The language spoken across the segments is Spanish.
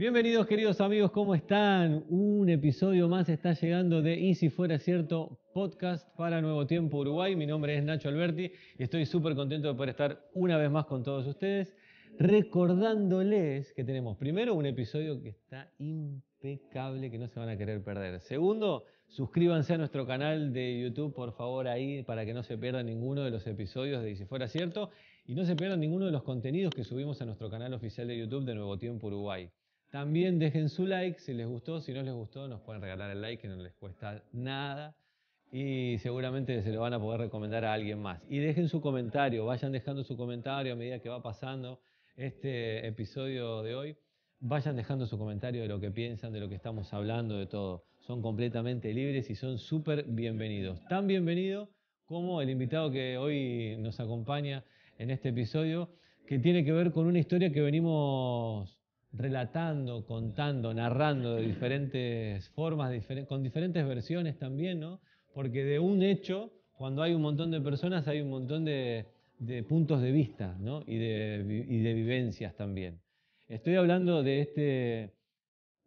Bienvenidos queridos amigos, ¿cómo están? Un episodio más está llegando de Y si fuera cierto, podcast para Nuevo Tiempo Uruguay. Mi nombre es Nacho Alberti y estoy súper contento de poder estar una vez más con todos ustedes, recordándoles que tenemos primero un episodio que está impecable, que no se van a querer perder. Segundo, suscríbanse a nuestro canal de YouTube, por favor, ahí para que no se pierdan ninguno de los episodios de Y si fuera cierto y no se pierdan ninguno de los contenidos que subimos a nuestro canal oficial de YouTube de Nuevo Tiempo Uruguay. También dejen su like si les gustó, si no les gustó nos pueden regalar el like que no les cuesta nada y seguramente se lo van a poder recomendar a alguien más. Y dejen su comentario, vayan dejando su comentario a medida que va pasando este episodio de hoy. Vayan dejando su comentario de lo que piensan, de lo que estamos hablando, de todo. Son completamente libres y son súper bienvenidos. Tan bienvenidos como el invitado que hoy nos acompaña en este episodio, que tiene que ver con una historia que venimos relatando, contando, narrando de diferentes formas, con diferentes versiones también, Porque de un hecho, cuando hay un montón de personas, hay un montón de, puntos de vista y, de, vivencias también. Estoy hablando este,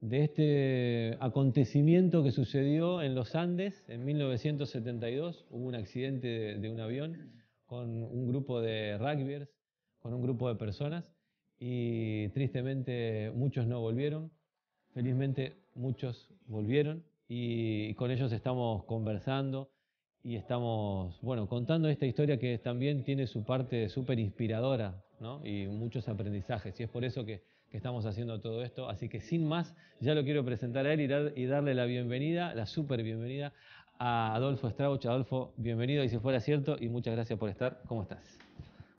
de este, acontecimiento que sucedió en los Andes en 1972. Hubo un accidente de, de un avión con un grupo de rugbyers, con un grupo de personas y tristemente muchos no volvieron. Felizmente muchos volvieron y con ellos estamos conversando y estamos, bueno, contando esta historia que también tiene su parte súper inspiradora y muchos aprendizajes. Y es por eso que, estamos haciendo todo esto. Así que sin más, ya lo quiero presentar a él y, y darle la bienvenida, la súper bienvenida a Adolfo Strauch. Adolfo, bienvenido y si fuera cierto, y muchas gracias por estar. ¿Cómo estás?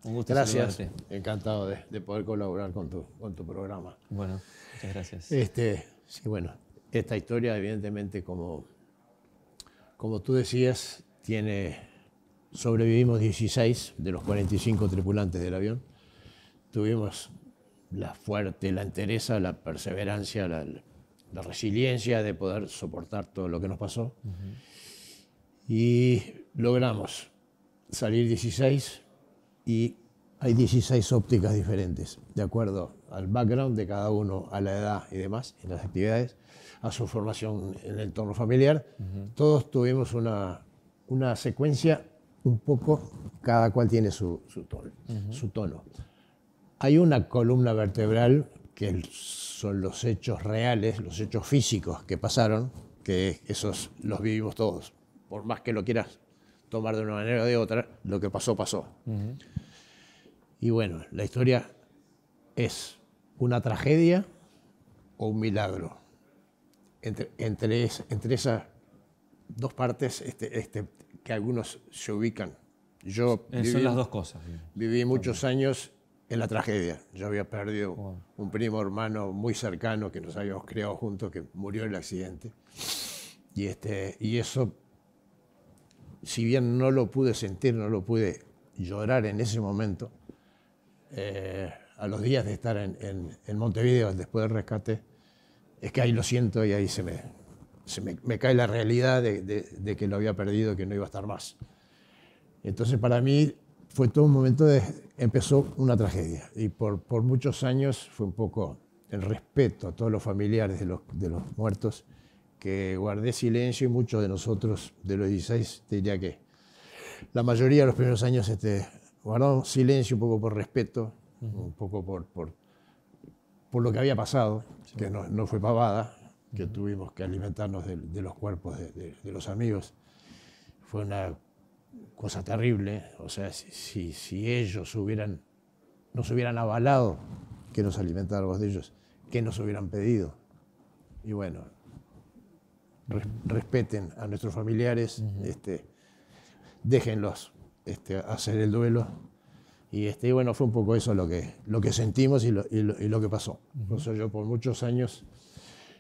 Un gusto gracias. Encantado de, poder colaborar con tu, con tu programa. Bueno, muchas gracias. Este, sí, bueno, esta historia, evidentemente, como, como tú decías, tiene, sobrevivimos 16 de los 45 tripulantes del avión. Tuvimos la fuerte, la entereza, la perseverancia, la, resiliencia de poder soportar todo lo que nos pasó. Y logramos salir 16, y hay 16 ópticas diferentes, de acuerdo al background de cada uno, a la edad y demás, en las actividades, a su formación en el entorno familiar. Todos tuvimos una, una, secuencia un poco, cada cual tiene su, tono, su tono. Hay una columna vertebral que son los hechos reales, los hechos físicos que pasaron, que esos los vivimos todos, por más que lo quieras tomar de una manera o de otra, lo que pasó, pasó. Y bueno, la historia es una tragedia o un milagro. Entre, entre, entre esas dos partes este, este, que algunos se ubican. Yo eh, viví, Son las dos cosas. Viví muchos años en la tragedia. Yo había perdido un primo hermano muy cercano que nos habíamos criado juntos, que murió en el accidente. Y, este, y eso si bien no lo pude sentir, no lo pude llorar en ese momento, eh, a los días de estar en, Montevideo después del rescate, es que ahí lo siento y ahí se me, cae la realidad de, que lo había perdido, que no iba a estar más. Entonces para mí fue todo un momento de... Empezó una tragedia y por, muchos años fue un poco el respeto a todos los familiares de los muertos que guardé silencio y muchos de nosotros, de los 16, te diría que la mayoría de los primeros años este, guardamos silencio un poco por respeto, un poco por, por, lo que había pasado, que no, fue pavada, que tuvimos que alimentarnos de, los cuerpos de, los amigos. Fue una cosa terrible, o sea, si, si, ellos hubieran, nos hubieran avalado que nos alimentáramos de ellos, que nos hubieran pedido. Y bueno, respeten a nuestros familiares, este, déjenlos este, hacer el duelo. Y este, bueno, fue un poco eso lo que, lo que sentimos y lo, y lo, que pasó. Por yo por muchos años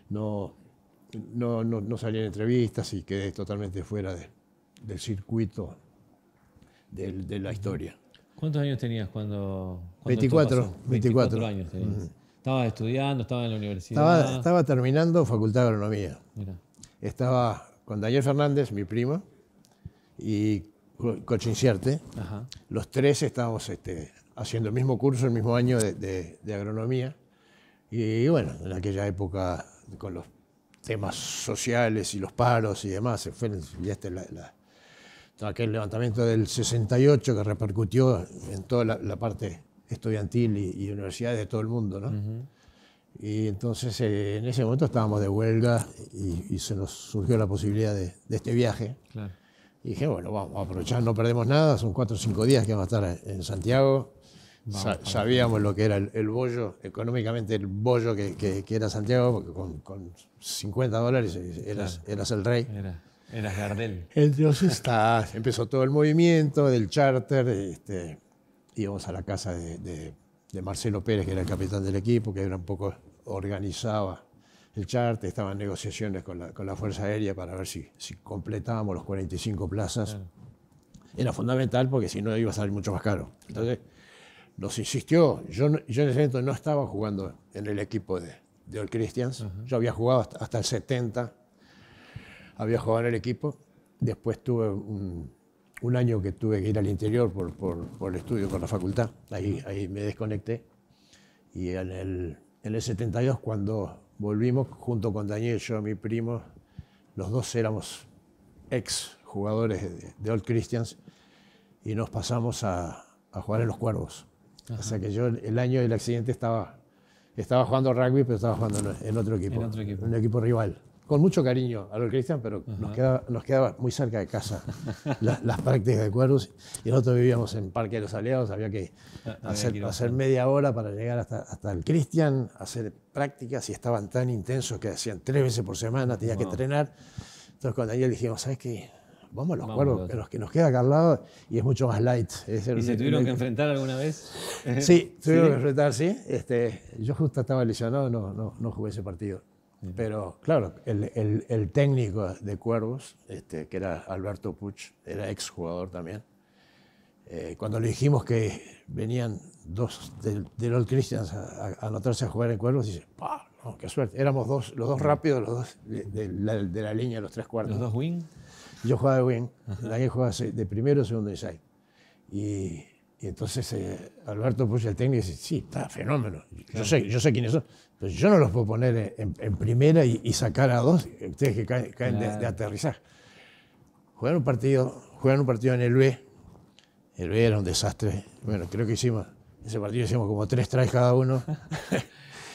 no, no, no, salí en entrevistas y quedé totalmente fuera del circuito de, la historia. ¿Cuántos años tenías cuando... cuando 24, 24, años Estabas Estaba estudiando, estaba en la universidad. Estaba, estaba terminando Facultad de Agronomía estaba con Daniel Fernández, mi primo, y Cochinciarte. Los tres estábamos este, haciendo el mismo curso, el mismo año de, agronomía. Y bueno, en aquella época, con los temas sociales y los paros y demás, ya fue y este, la, aquel levantamiento del 68 que repercutió en toda la, parte estudiantil y, universidades de todo el mundo. ¿no? Y entonces eh, en ese momento estábamos de huelga y, se nos surgió la posibilidad de, este viaje. Y dije, bueno, vamos a aprovechar, no perdemos nada, son cuatro o cinco días que vamos a estar en Santiago. sabíamos lo que era el, bollo, económicamente el bollo que, era Santiago, porque con, 50 dólares eh, eras, el rey. Era. Eras Gardel. Entonces está, empezó todo el movimiento del charter, este, íbamos a la casa de de Marcelo Pérez, que era el capitán del equipo, que era un poco organizaba el chart. estaban negociaciones con la, con la Fuerza Aérea para ver si, completábamos los 45 plazas. Era fundamental porque si no iba a salir mucho más caro. Entonces, nos insistió. Yo, yo en ese momento no estaba jugando en el equipo de, de All Christians. Yo había jugado hasta, hasta, el 70. Había jugado en el equipo. Después tuve un, un año que tuve que ir al interior por, por, el estudio con la facultad, ahí, ahí me desconecté. Y en el, el 72, cuando volvimos, junto con Daniel, yo, mi primo, los dos éramos ex jugadores de, Old Christians y nos pasamos a, jugar en los cuervos. O sea que yo el año del accidente estaba, estaba jugando rugby, pero estaba jugando en otro equipo, en otro equipo. un equipo rival con mucho cariño a los cristian, pero nos, quedaba, nos, quedaba, muy cerca de casa las prácticas de cuervos. Y nosotros vivíamos en Parque de los Aliados, había que ah, hacer, media hora para llegar hasta, el cristian, hacer prácticas y estaban tan intensos que hacían tres veces por semana, tenía que entrenar. Entonces cuando le dijimos, ¿sabes qué? vamos los cuervos, que nos, que nos queda acá al lado y es mucho más light. ¿Y se e-, tuvieron que e-, enfrentar alguna vez? sí, tuvieron que enfrentar, sí. Este, yo justo estaba lesionado, no, no jugué ese partido. Pero claro, el, el, técnico de Cuervos, este, que era Alberto Puch, era exjugador también, eh, cuando le dijimos que venían dos de los Old Christians a, anotarse a jugar en Cuervos, dice, ¡pah! ¡Qué suerte! Éramos dos, los dos rápidos, los dos de, la, de línea, los tres cuartos. ¿Los dos wing? Yo jugaba de la Daniel jugaba de primero, segundo y seis. Y y entonces eh, Alberto puso el técnico, dice, sí, está fenómeno. Yo sé, yo sé quiénes son. Pero yo no los puedo poner en, primera y, sacar a dos, ustedes que caen, de, aterrizar aterrizaje. Juegan un partido, juegan un partido en el B. El B era un desastre. Bueno, creo que hicimos, ese partido hicimos como tres trajes cada uno.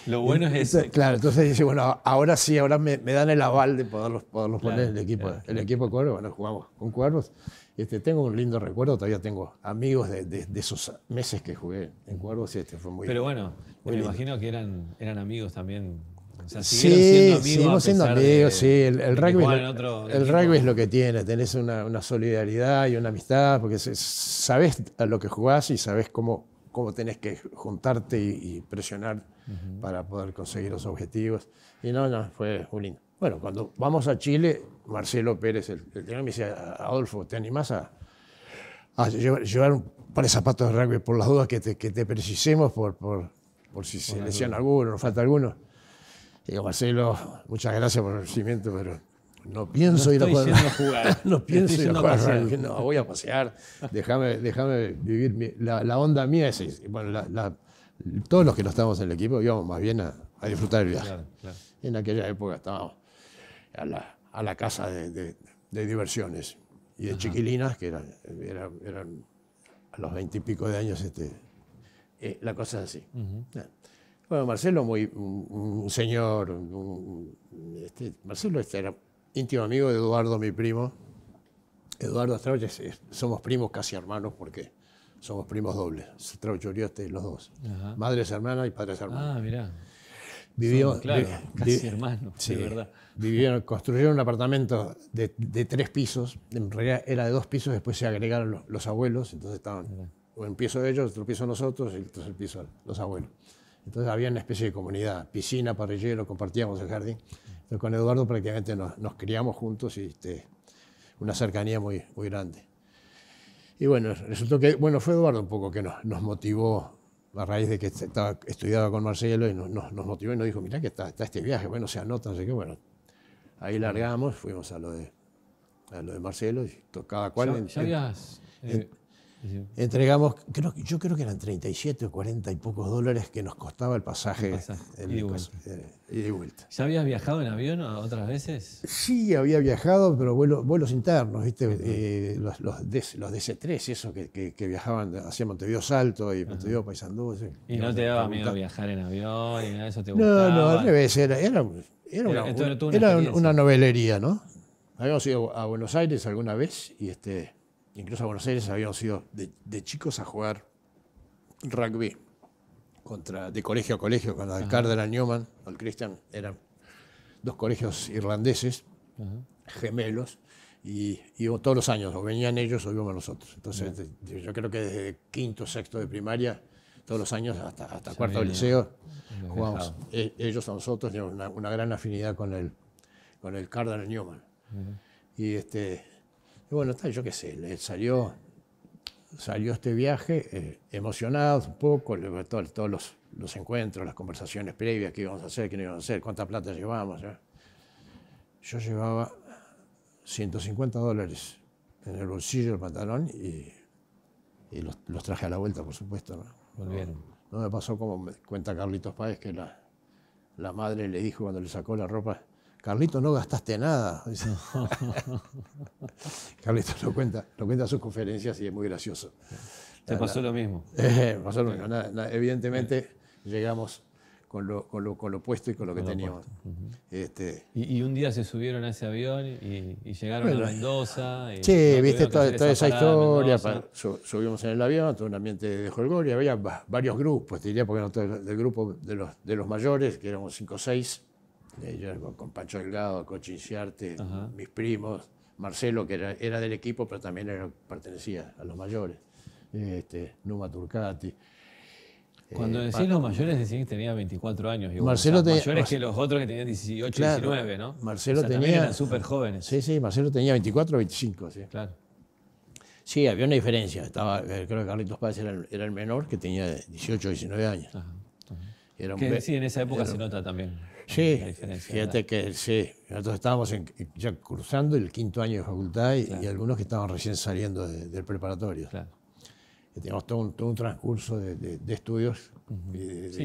Lo bueno es eso. Claro, entonces dice, bueno, ahora sí, ahora me, dan el aval de poderlos, poderlos poner en el equipo, el equipo de Bueno, jugamos con cuervos este, tengo un lindo recuerdo, todavía tengo amigos de, esos meses que jugué en Cuervos este, fue muy Pero bueno, me imagino que eran, eran amigos también. sí, seguimos siendo amigos, sí. El, rugby, es lo que tiene, tenés una, solidaridad y una amistad, porque sabes sabés a lo que jugás y sabés cómo, cómo tenés que juntarte y, presionar para poder conseguir los objetivos. Y no, no, fue muy lindo. Bueno, cuando vamos a Chile, Marcelo Pérez, el, el me dice, Adolfo, ¿te animás a, llevar, un par de zapatos de rugby por las dudas que te, precisemos, por, si se lesionan alguno, nos falta alguno? Y digo, Marcelo, muchas gracias por el recibimiento, pero no pienso ir a jugar. no pienso ir a jugar. No, voy a pasear. déjame, vivir. la, onda mía es. bueno, todos los que no estábamos en el equipo íbamos más bien a, disfrutar el viaje. En aquella época estábamos a la, a la casa de, de, diversiones y de chiquilinas, que eran, eran, eran a los pico de años, este, eh, la cosa es así. Ah. Bueno, Marcelo, muy, un, señor, este, Marcelo este era íntimo amigo de Eduardo, mi primo. Eduardo somos primos casi hermanos porque somos primos dobles, y los dos. Madres hermanas y padres hermanos. Ah, mirá. Vivió, casi hermanos, sí, de verdad construyeron un de, de, tres pisos, en realidad era de dos pisos, después se agregaron los, abuelos, entonces estaban un piso de ellos, otro piso nosotros y el tercer piso los abuelos. Entonces había una especie de comunidad, piscina, parrillero, compartíamos el jardín. Entonces con Eduardo prácticamente nos, nos criamos juntos y este, una cercanía muy, muy grande. Y bueno, resultó que, bueno, fue Eduardo un poco que nos, nos motivó a raíz de que estaba, estudiaba con Marcelo y nos, motivó y nos dijo, mira que está, está este viaje, bueno, se anotan, así que bueno, Ahí largamos, fuimos a lo de, lo de Marcelo, y tocaba cual. Eh, Entregamos, creo, yo creo que eran 37 o 40 y pocos dólares que nos costaba el pasaje, eh, y, de vuelta. ¿Ya habías viajado en avión otras veces? Sí, había viajado, pero vuelos, internos, eh, los, DC, 3 esos que, viajaban hacia Montevideo Salto y Montevideo Paisandú Sí. ¿Y no, te daba miedo viajar en avión y nada eso te No, no, al revés, era, era, una, era una novelería, ¿no? Habíamos ido a Buenos Aires alguna vez y este incluso a Buenos Aires habíamos ido de, chicos a jugar rugby contra, de colegio a colegio con el Cardinal Newman o el Christian, eran dos colegios irlandeses, gemelos, y, y, todos los años, o venían ellos o íbamos nosotros. Entonces, yo creo que desde quinto, sexto de primaria, todos los años hasta, hasta cuarto de liceo, jugamos e, ellos a nosotros, teníamos una, gran afinidad con el, con el Cardinal Newman. Y este y bueno, yo qué sé, salió, salió este viaje eh, emocionado un poco, todos los, encuentros, las conversaciones previas, qué íbamos a hacer, qué no íbamos a hacer, cuánta plata llevamos. Yo llevaba 150 dólares en el bolsillo del pantalón y, los, traje a la vuelta, por supuesto. ¿no? me pasó como cuenta Carlitos Páez, que la, la madre le dijo cuando le sacó la ropa, Carlito, no gastaste nada. Carlito lo cuenta, cuenta en sus conferencias y es muy gracioso. Te eh, pasó lo mismo. pasó lo mismo. Evidentemente llegamos con lo, con lo, puesto y con lo que teníamos. este, y, un día se subieron a ese avión y, llegaron a Mendoza. sí, viste toda, esa historia. subimos en el avión, todo un ambiente de y Había varios grupos, te diría, porque no todo del grupo de los, de los mayores, que éramos cinco o 6 con Pancho Delgado, Cochinciarte, mis primos, Marcelo, que era, del equipo, pero también pertenecía a los mayores, este, Numa Turcati. Cuando eh, decís los mayores, decís que tenía 24 años. Marcelo mayores que los otros que tenían 18, claro, 19, ¿no? Marcelo tenía. eran súper jóvenes. Sí, sí, Marcelo tenía 24, o 25, sí. Claro. Sí, había una diferencia. Estaba, eh, creo que Carlitos Paz era, el menor que tenía 18, 19 años. que sí, en esa época se nota también. Sí, fíjate que sí. Nosotros estábamos en, ya cursando el quinto año de facultad y, algunos que estaban recién saliendo del preparatorio. Claro. Teníamos todo un, transcurso de, estudios. sí,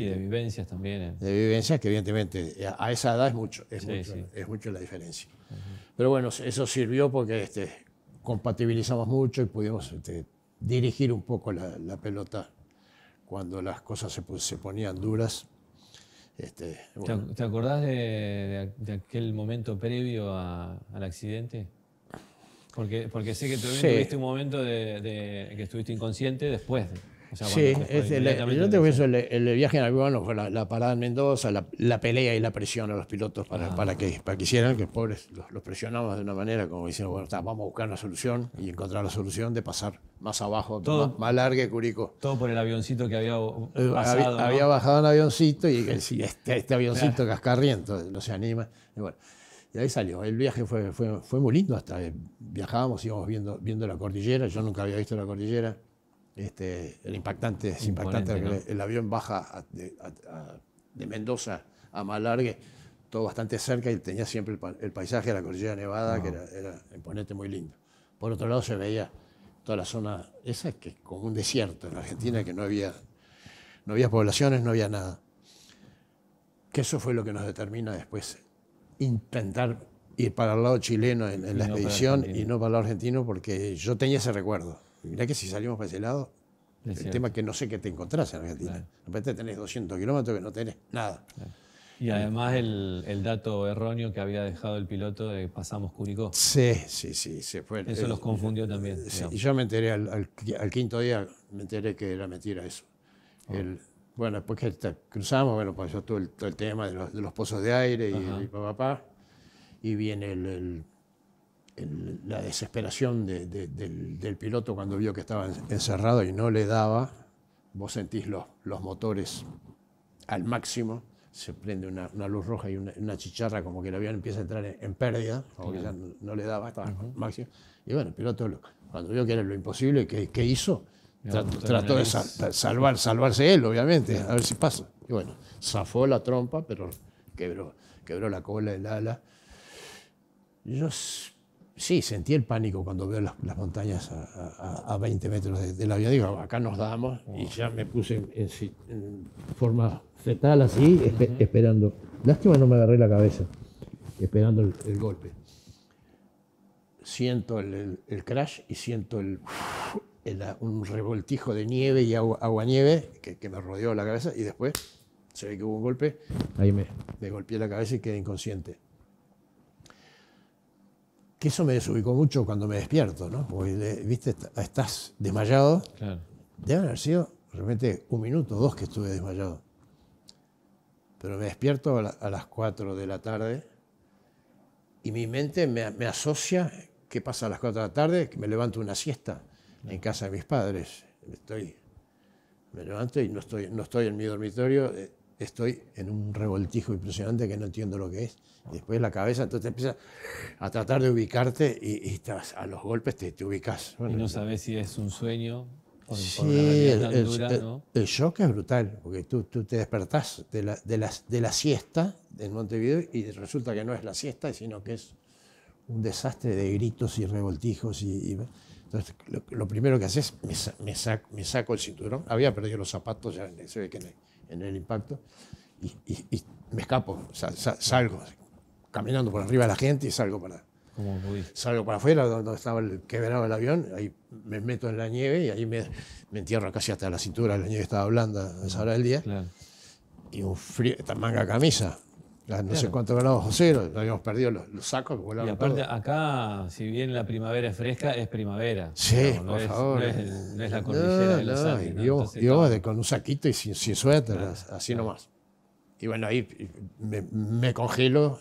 de vivencias también. ¿eh? De vivencias que evidentemente a, esa edad es mucho, es, mucho, la diferencia. Pero bueno, eso sirvió porque este, compatibilizamos mucho y pudimos este, dirigir un poco la, pelota cuando las cosas se, se ponían duras este, ¿Te acordás de, aquel momento previo al accidente? Porque, porque sé que tuviste un momento de, de, que estuviste inconsciente después sí, el, yo el, viaje en avión, la, la parada en Mendoza, la, pelea y la presión a los pilotos para, ah. para, que, para que hicieran, que pobres los, presionamos de una manera como diciendo, bueno, vamos a buscar una solución y encontrar la solución de pasar más abajo, más, largo larga que Todo por el avioncito que había uh, eh, Había, bajado un avioncito y este, este avioncito cascarriento no se anima. Y bueno, y ahí salió. El viaje fue, fue, fue muy lindo, hasta eh, viajábamos, íbamos viendo, viendo la cordillera. Yo nunca había visto la cordillera. Este, el impactante, es impactante. El avión baja de, Mendoza a Malargue, todo bastante cerca y tenía siempre el, paisaje de la cordillera nevada, que era, era imponente, muy lindo. Por otro lado se veía toda la zona esa, que es como un desierto en Argentina, que no había, no había poblaciones, no había nada. Que eso fue lo que nos determina después intentar ir para el lado chileno en, la expedición y no para el lado argentino, porque yo tenía ese recuerdo mirá que si salimos para ese lado, el tema es que no sé qué te encontrás en Argentina. De repente tenés 200 kilómetros que no tenés nada. Y además el, dato erróneo que había dejado el piloto de pasamos Curicó. Sí, sí, sí. se fue. eso nos los confundió también. y yo me enteré al, quinto día, me enteré que era mentira eso. Oh. El, bueno, después que cruzamos, bueno, pues todo el, todo el tema de los, pozos de aire y, papá. y viene el, la desesperación del, piloto cuando vio que estaba encerrado y no le daba, vos sentís los, los motores al máximo, se prende una, luz roja y una, chicharra como que el avión empieza a entrar en, pérdida, o que ya no, le daba, estaba al máximo. Y bueno, el piloto cuando vio que era lo imposible, ¿qué, hizo? trató de salvar, salvarse él, obviamente, a ver si pasa. Y bueno, zafó la trompa, pero quebró, quebró la cola, el ala. Yo sí, sentí el pánico cuando veo las, montañas a, 20 metros de, avión. la vía. Digo, acá nos damos y ya me puse en, forma fetal así, esperando. Lástima no me agarré la cabeza, esperando el, golpe. Siento el, crash y siento un revoltijo de nieve y agua, nieve que, que, me rodeó la cabeza y después se ve que hubo un golpe. Ahí me, me golpeé la cabeza y quedé inconsciente eso me desubicó mucho cuando me despierto, ¿no? Porque, viste, estás desmayado. Claro. Deben haber sido, realmente, un minuto, dos que estuve desmayado. Pero me despierto a, las 4 de la tarde y mi mente me, asocia qué pasa a las 4 de la tarde, que me levanto una siesta en casa de mis padres. Estoy, me levanto y no estoy, no estoy en mi dormitorio. Eh, estoy en un revoltijo impresionante que no entiendo lo que es. Después la cabeza, entonces empiezas a tratar de ubicarte y, estás, a los golpes te, te ubicas. y no sabes si es un sueño o por una el, el, shock es brutal, porque tú, tú te despertás de la, de, la, de la siesta en Montevideo y resulta que no es la siesta, sino que es un desastre de gritos y revoltijos. Y, entonces, lo, primero que haces, me, me, saco, me el cinturón. Había perdido los zapatos, ya se ve que en el impacto y, me escapo, salgo caminando por arriba de la gente y salgo para, salgo para afuera, donde estaba el quebrado el avión, ahí me meto en la nieve y ahí me, entierro casi hasta la cintura, la nieve estaba blanda a esa hora del día. Y un frío, esta manga camisa, Ah, no sé cuánto ganábamos o cero, habíamos perdido los, sacos Y aparte, acá, si bien la primavera es fresca, es primavera. Sí, no Es, no, es, la cordillera de Y yo, con un saquito y sin, suéter, así nomás. Y bueno, ahí me, congelo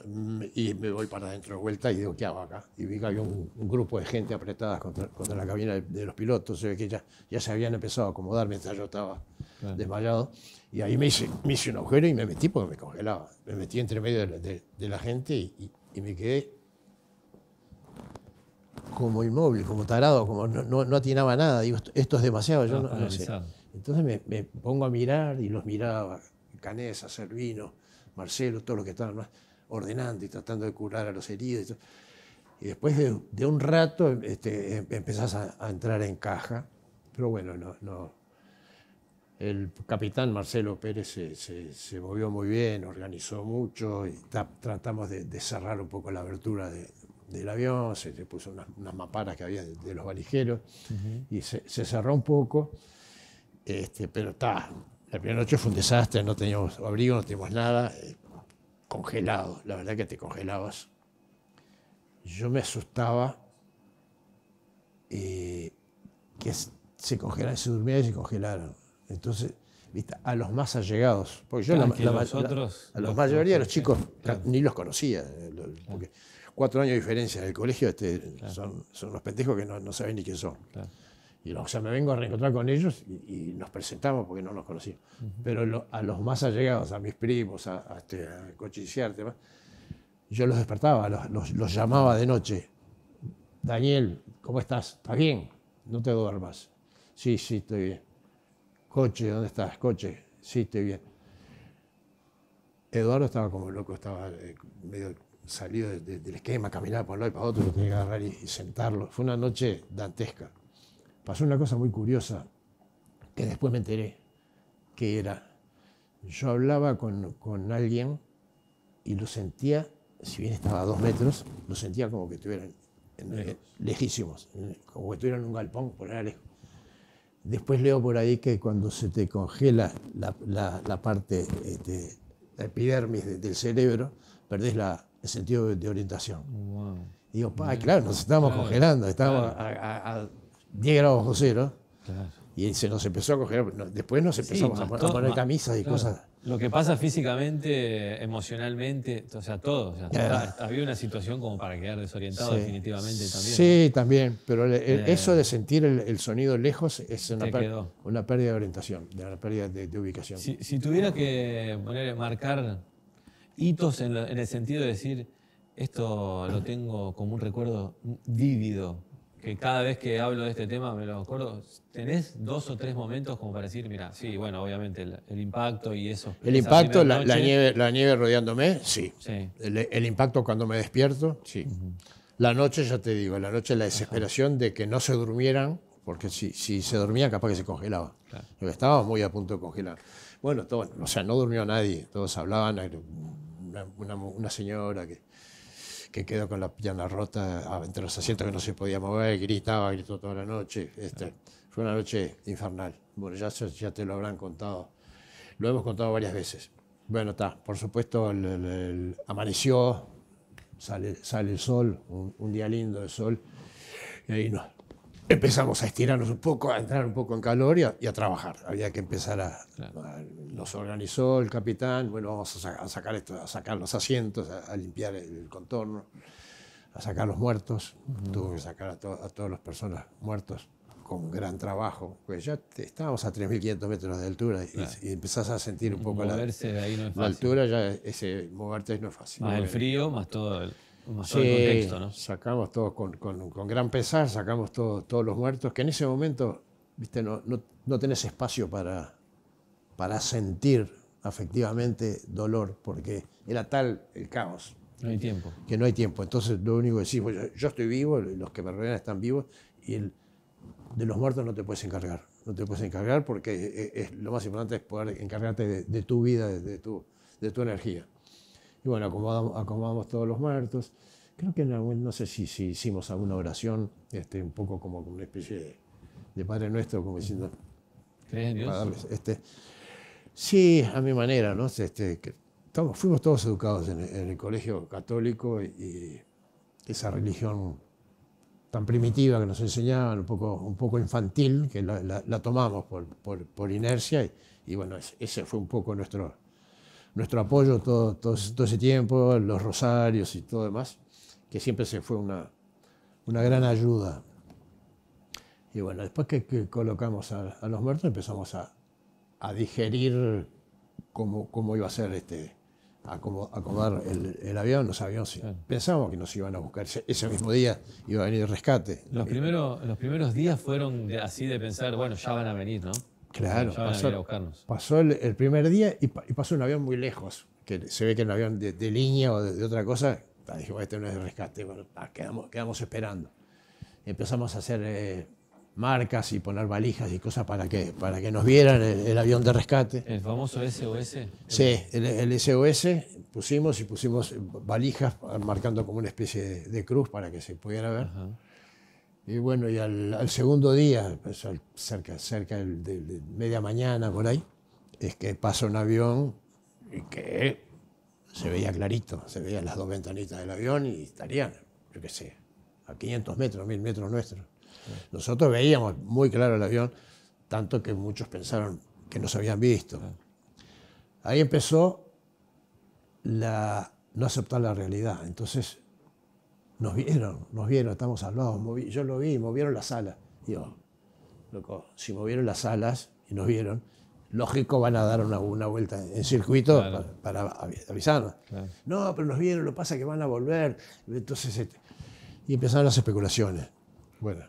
y me voy para adentro de vuelta y digo, ¿qué hago acá? Y vi que había un, grupo de gente apretada contra, la cabina de, los pilotos, que ya, ya se habían empezado a acomodar mientras yo estaba desmayado. Y ahí me hice, me hice un agujero y me metí porque me congelaba. Me metí entre medio de la, gente y, me quedé como inmóvil, como tarado, como no, no, atinaba nada. Digo, esto, es demasiado, yo ah, no, sé. Entonces me, pongo a mirar y los miraba. Canesa, Servino, Marcelo, todos los que estaban más ordenando y tratando de curar a los heridos. Y después de, un rato este, em, empezás a, a, entrar en caja, pero bueno, no, no, el capitán Marcelo Pérez se, movió muy bien, organizó mucho y tratamos de, cerrar un poco la abertura del avión, se puso unas, maparas que había de, los valijeros y se, cerró un poco, este, pero está, la primera noche fue un desastre, no teníamos abrigo, no teníamos nada, eh, congelado, la verdad que te congelabas. Yo me asustaba eh, que se congelaran, se durmieran y se congelaran. Entonces, a los más allegados, porque yo a la, los a los mayoría de los chicos ni los conocía, eh, porque cuatro años de diferencia en el colegio este, son, unos pendejos que no, saben ni quién son. Y o sea, me vengo a reencontrar con ellos y, nos presentamos porque no los conocía. Pero a los más allegados, a mis primos, a, este, yo los despertaba, los, los, llamaba de noche. Daniel, ¿cómo estás? ¿Estás bien? No te duermas. Sí, sí, estoy bien. Coche, ¿dónde estás? Coche, sí, estoy bien. Eduardo estaba como loco, estaba eh, medio salido del esquema, caminaba por un lado y para otro, lo tenía que agarrar y, sentarlo. Fue una noche dantesca. Pasó una cosa muy curiosa que después me enteré, que era, yo hablaba con, alguien y lo sentía, si bien estaba a dos metros, lo sentía como que estuvieran eh, lejísimos, como que estuvieran en un galpón, por allá lejos. Después leo por ahí que cuando se te congela la, parte, este, la epidermis del cerebro, perdés la, el sentido de, orientación. Y digo, claro, nos estamos congelando, estamos a, 10 grados o cero. Claro y se nos empezó a coger, después nos empezamos a, poner camisas y cosas. Lo que pasa físicamente, emocionalmente, o sea, todo. Eh. Había una situación como para quedar desorientado definitivamente también. Sí, también, pero eso eh. de sentir el, sonido lejos es una, pérdida, una pérdida de orientación, de una pérdida de, ubicación. Si, tuviera que marcar hitos en, en el sentido de decir, esto lo tengo como un recuerdo vívido, que cada vez que hablo de este tema me lo acuerdo. ¿Tenés dos o tres momentos como para decir, mira, sí, bueno, obviamente el, impacto y eso? El impacto, la, nieve, la nieve rodeándome, sí. El, impacto cuando me despierto, sí. La noche, ya te digo, la noche la desesperación de que no se durmieran, porque si, si se dormían capaz que se congelaba. Estaba Estábamos muy a punto de congelar. Bueno, todo, o sea, no durmió nadie, todos hablaban, una señora que que quedó con la pierna rota ah, entre los asientos que no se podía mover, gritaba, gritó toda la noche. Este, fue una noche infernal. Bueno, ya, ya te lo habrán contado, lo hemos contado varias veces. Bueno, está, por supuesto, amaneció, sale, sale el sol, un, día lindo de sol, y ahí no empezamos a estirarnos un poco, a entrar un poco en calor y a, trabajar. Había que empezar a, Nos organizó el capitán, bueno, vamos a, sacar esto, a sacar los asientos, a, limpiar el, contorno, a sacar los muertos. Tuvo que sacar a, todas las personas muertos con gran trabajo, pues ya estábamos a 3.500 metros de altura y, empezás a sentir un poco la, de ahí no es altura, ya ese moverte no es fácil. Más el frío, más todo el... Sí, Sacamos todos con, con, gran pesar, sacamos todos todos los muertos, que en ese momento viste, no, no, tenés espacio para, para sentir afectivamente dolor, porque era tal el caos. No hay tiempo. Que no hay tiempo. Entonces lo único que decís, yo, estoy vivo, los que me rodean están vivos, y el, de los muertos no te puedes encargar. No te puedes encargar porque eh, eh, es, lo más importante es poder encargarte de, tu vida, de, tu, de tu energía. Y bueno, acomodamos, todos los muertos. Creo que en algún, no sé si, hicimos alguna oración, este, un poco como, una especie de, Padre Nuestro, como diciendo, ¿Creen este, sí, a mi manera, ¿no? Este, fuimos todos educados en, el colegio católico y, esa religión tan primitiva que nos enseñaban, un poco, un poco infantil, que la, tomamos por, por, inercia y bueno, ese fue un poco nuestro, nuestro apoyo todo, ese tiempo, los rosarios y todo demás, que siempre se fue una, una gran ayuda. Y bueno, después que, colocamos a, los muertos empezamos a, digerir cómo, cómo, iba a ser este, a acomodar el, el, avión, no sabíamos, pensábamos que nos iban a buscar ese, mismo día, iba a venir el rescate. Los, primeros los primeros días fueron así de pensar, bueno, ya van a venir, ¿no? Claro, pasó, el, primer día y, pasó un avión muy lejos, que se ve que era un avión de, línea o de, otra cosa. Ah, dije, este no es de rescate, quedamos, esperando. empezamos a hacer eh, marcas y poner valijas y cosas para que, para que nos vieran el, avión de rescate. ¿El famoso SOS? Sí, el, SOS pusimos y pusimos valijas marcando como una especie de, cruz para que se pudiera ver. Y bueno, y al, segundo día, pues, cerca, cerca de, media mañana por ahí, es que pasa un avión y que se veía clarito, se veían las dos ventanitas del avión y estarían, yo qué sé, a 500 metros, 1000 metros nuestros. Nosotros veíamos muy claro el avión, tanto que muchos pensaron que nos habían visto. Ahí empezó la no aceptar la realidad. Entonces nos vieron, nos vieron, estamos al lado, yo lo vi, movieron las alas. Digo, loco, si movieron las alas y nos vieron, lógico van a dar una, vuelta en circuito para, avisarnos. No, pero nos vieron, lo pasa que van a volver. Entonces, este, y empezaron las especulaciones. Bueno,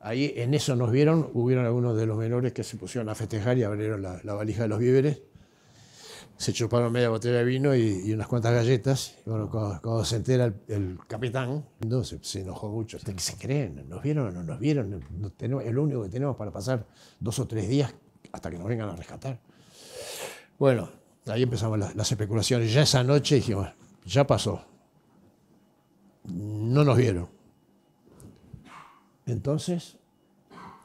ahí en eso nos vieron, hubieron algunos de los menores que se pusieron a festejar y abrieron la, la valija de los víveres se chuparon media botella de vino y, unas cuantas galletas. cuando, se entera el, capitán, no, se, enojó mucho. ¿Qué se creen? ¿Nos vieron o no nos vieron? No es único que tenemos para pasar dos o tres días hasta que nos vengan a rescatar. Bueno, ahí empezamos las, especulaciones. Ya esa noche dijimos, ya pasó. No nos vieron. Entonces...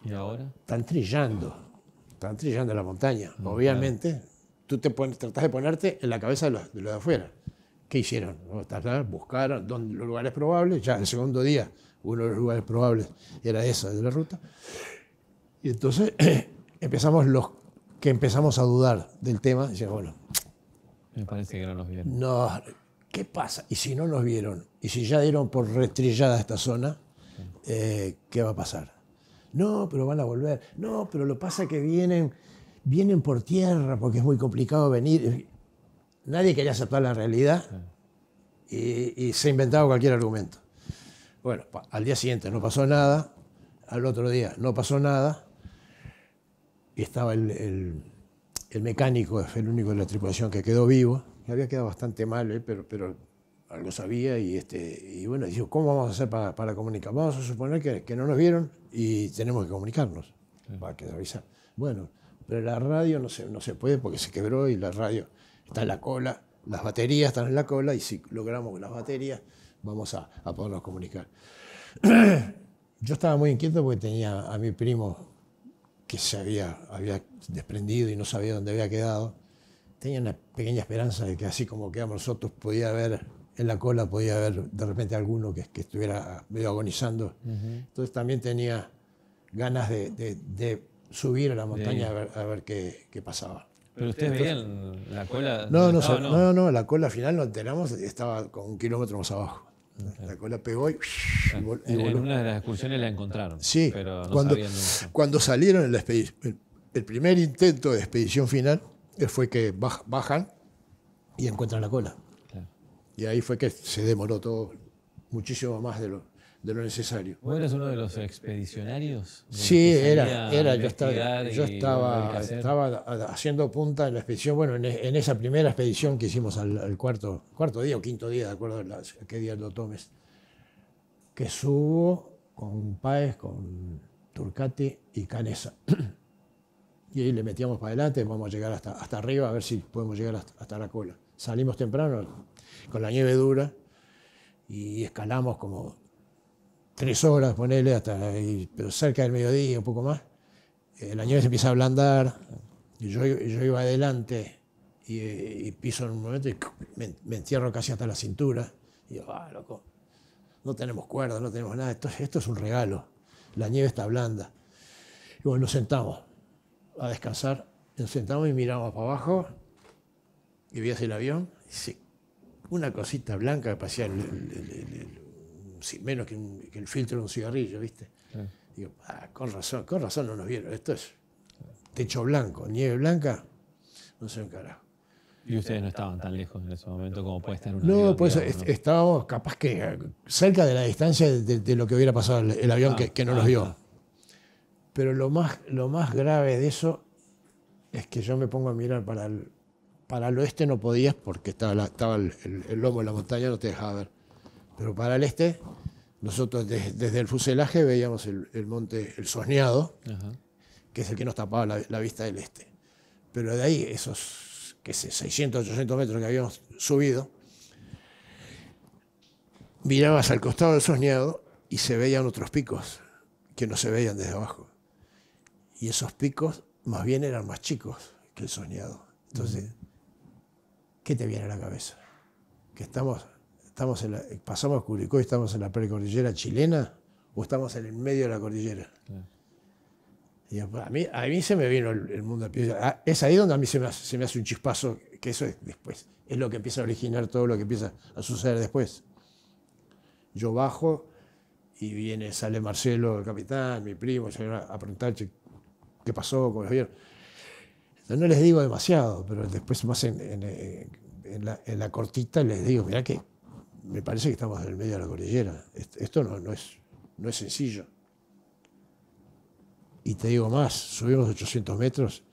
¿Y ahora? Están trillando. Están trillando la montaña, mm, obviamente tú te tratás de ponerte en la cabeza de los de, afuera. ¿Qué hicieron? Buscaron los lugares probables, ya el segundo día uno de los lugares probables era esa de la ruta. Y entonces empezamos los que empezamos a dudar del tema, decía, bueno, me parece que no nos vieron. No, ¿qué pasa? Y si no nos vieron, y si ya dieron por restrillada esta zona, eh, ¿qué va a pasar? No, pero van a volver. No, pero lo pasa que vienen vienen por tierra porque es muy complicado venir. Nadie quería aceptar la realidad y, se se inventado cualquier argumento. Bueno, al día siguiente no pasó nada, al otro día no pasó nada, y estaba el, el, el mecánico, el único de la tripulación que quedó vivo, y había quedado bastante mal, eh, pero, pero algo sabía y, este, y bueno, dijo, ¿cómo vamos a hacer para, comunicar? Vamos a suponer que, no nos vieron y tenemos que comunicarnos, para que Bueno, la radio no se, no se puede porque se quebró y la radio está en la cola, las baterías están en la cola y si logramos las baterías vamos a, a podernos comunicar. Yo estaba muy inquieto porque tenía a mi primo que se había, había desprendido y no sabía dónde había quedado. Tenía una pequeña esperanza de que así como quedamos nosotros podía haber en la cola podía haber de repente alguno que, que estuviera medio agonizando. Entonces también tenía ganas de, subir a la montaña a ver, qué, pasaba. Pero ustedes veían la cola. No no, no la cola final no enteramos, estaba con kilómetro más abajo. La cola pegó y, en, una de las excursiones la encontraron. Sí, pero no cuando, cuando salieron la expedición. el, primer intento de expedición final eh, fue que bajan y encuentran la cola. Y ahí fue que se demoró todo muchísimo más de lo, de lo necesario. ¿Vos eras uno de los expedicionarios? sí, era, yo estaba, yo estaba, haciendo punta en la expedición, bueno, en, e, esa primera expedición que hicimos al, cuarto, cuarto día o quinto día, de acuerdo a, qué día lo tomes, que subo con Paez, con Turcati y Canesa. y ahí le metíamos para adelante, vamos a llegar hasta, hasta arriba, a ver si podemos llegar hasta la cola. Salimos temprano, con la nieve dura, y escalamos como tres horas, ponele, hasta cerca del mediodía, un poco más. Eh, la nieve se empieza a ablandar, y yo, iba adelante eh, y, piso en un momento y me, entierro casi hasta la cintura. Y yo, ah, loco, no tenemos cuerda, no tenemos nada, esto, esto es un regalo, la nieve está blanda. Y bueno, nos sentamos a descansar, nos sentamos y miramos para abajo y vi hacia el avión, y sí, una cosita blanca que parecía el menos que, el filtro de un cigarrillo, ¿viste? Digo, ah, con razón, con razón no nos vieron. Esto es techo blanco, nieve blanca, no sé un carajo. Y ustedes no estaban tan lejos en ese momento como puede estar un No, pues estábamos capaz que eh, cerca de la distancia de, lo que hubiera pasado el, avión ah, que, no ah, nos vio. Pero lo más, lo más grave de eso es que yo me pongo a mirar para el, para el oeste no podías porque estaba, estaba el, el, lomo de la montaña, no te dejaba ver. Pero para el este, nosotros desde el fuselaje veíamos el, monte, el Soñado, que es el que nos tapaba la, vista del este. Pero de ahí, esos qué sé, 600, 800 metros que habíamos subido, mirabas al costado del Soñado y se veían otros picos que no se veían desde abajo. Y esos picos más bien eran más chicos que el Soñado. Entonces, ¿qué te viene a la cabeza? Que estamos estamos en pasamos Curicó y estamos en la precordillera chilena o estamos en el medio de la cordillera. Y a, mí, a mí se me vino el, mundo a ah, Es ahí donde a mí se me, hace, un chispazo, que eso es después. Es lo que empieza a originar todo lo que empieza a suceder después. Yo bajo y viene, sale Marcelo, el capitán, mi primo, yo a preguntar qué pasó, cómo los vieron. No les digo demasiado, pero después más en, la, en la, cortita les digo, mirá que me parece que estamos en el medio de la cordillera. Esto no, no, es, no es sencillo. Y te digo más, subimos 800 metros,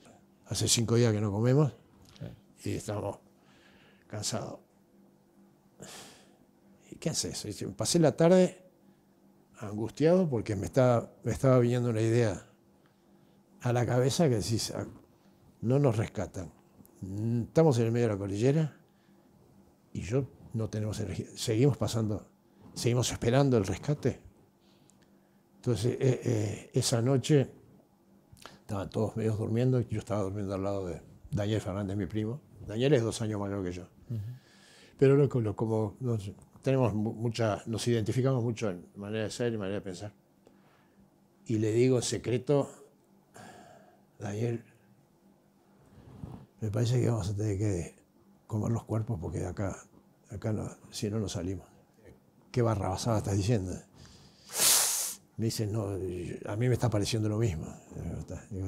hace cinco días que no comemos y estamos cansados. ¿Y qué haces? Pasé la tarde angustiado porque me estaba, me estaba viniendo una idea a la cabeza que decís, ah, no nos rescatan. Estamos en el medio de la cordillera y yo no tenemos energía. Seguimos pasando, seguimos esperando el rescate. Entonces, eh, eh, esa noche estaban todos medios durmiendo, yo estaba durmiendo al lado de Daniel Fernández, mi primo. Daniel es dos años mayor que yo. Pero como tenemos mucha, nos identificamos mucho en manera de ser y manera de pensar. Y le digo en secreto, Daniel, me parece que vamos a tener que comer los cuerpos porque de acá acá no, si no, nos salimos. ¿Qué barrabasada estás diciendo? Me dicen, no, a mí me está pareciendo lo mismo.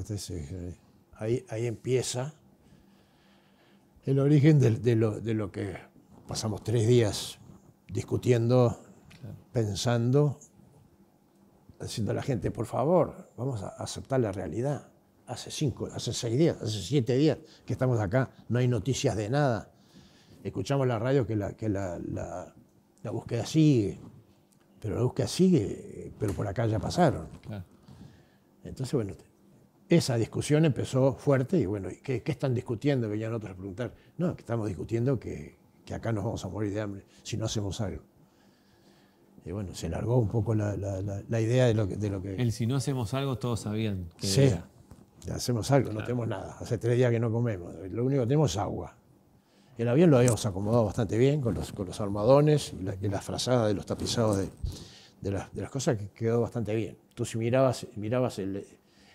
Este eh, ahí, empieza el origen de, lo, de lo que pasamos tres días discutiendo, pensando, diciendo a la gente, por favor, vamos a aceptar la realidad. Hace cinco, hace seis días, hace siete días que estamos acá, no hay noticias de nada escuchamos la radio que la, que la, búsqueda sigue, pero la búsqueda sigue, pero por acá ya pasaron. Entonces, bueno, esa discusión empezó fuerte y bueno, ¿qué, qué están discutiendo? Venían otros preguntar. No, que estamos discutiendo que, que, acá nos vamos a morir de hambre si no hacemos algo. Y bueno, se largó un poco la, idea de lo, que, de lo que... El si no hacemos algo, todos sabían que sí, hacemos algo, no tenemos nada. Hace tres días que no comemos. Lo único que tenemos es agua. El avión lo habíamos acomodado bastante bien con los, con los armadones y las la frazadas de los tapizados de, de, las, cosas que quedó bastante bien. Tú si mirabas, mirabas el,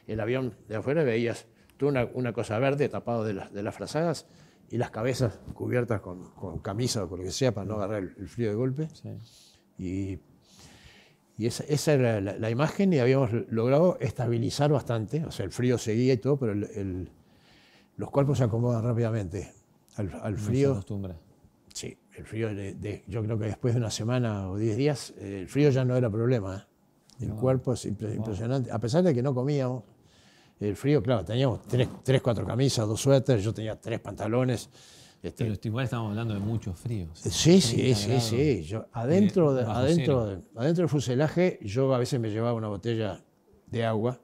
el avión de afuera veías tú una, una cosa verde tapado de, las de, las frazadas y las cabezas cubiertas con, con, camisa o con lo que sea para no agarrar el, frío de golpe. Sí. Y, y, esa, esa era la, la, imagen y habíamos logrado estabilizar bastante. O sea, el frío seguía y todo, pero el, los cuerpos se acomodan rápidamente al, frío. Sí, el frío, de, yo creo que después de una semana o diez días, el frío ya no era problema. ¿eh? El cuerpo es impresionante. A pesar de que no comíamos, el frío, claro, teníamos tres, cuatro camisas, dos suéteres, yo tenía tres pantalones. Este, Pero igual estamos hablando de mucho frío. Sí, sí, sí, sí. adentro, eh, adentro, adentro del fuselaje, yo a veces me llevaba una botella de agua.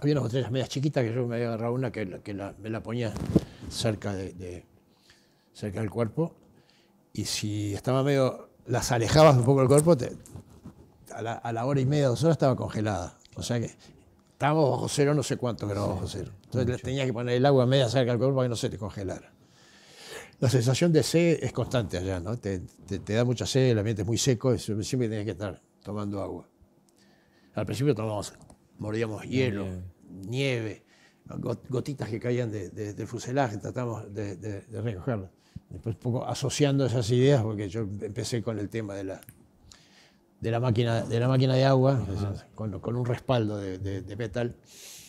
Había unas botellas medias chiquitas que yo me había agarrado una que, que me la ponía cerca de, cerca del cuerpo y si estaba medio, las alejabas un poco del cuerpo, a, la, hora y media, dos horas estaba congelada. O sea que estábamos bajo cero, no sé cuánto pero bajo cero. Entonces tenías que poner el agua media cerca del cuerpo para que no se te congelara. La sensación de sed es constante allá, ¿no? Te, da mucha sed, el ambiente es muy seco, siempre tenías que estar tomando agua. Al principio tomábamos, mordíamos hielo, nieve, gotitas que caían de, del fuselaje, tratamos de, de recogerlas Después poco asociando esas ideas, porque yo empecé con el tema de la, de la, máquina, de, la máquina de agua, con, un respaldo de, de, petal.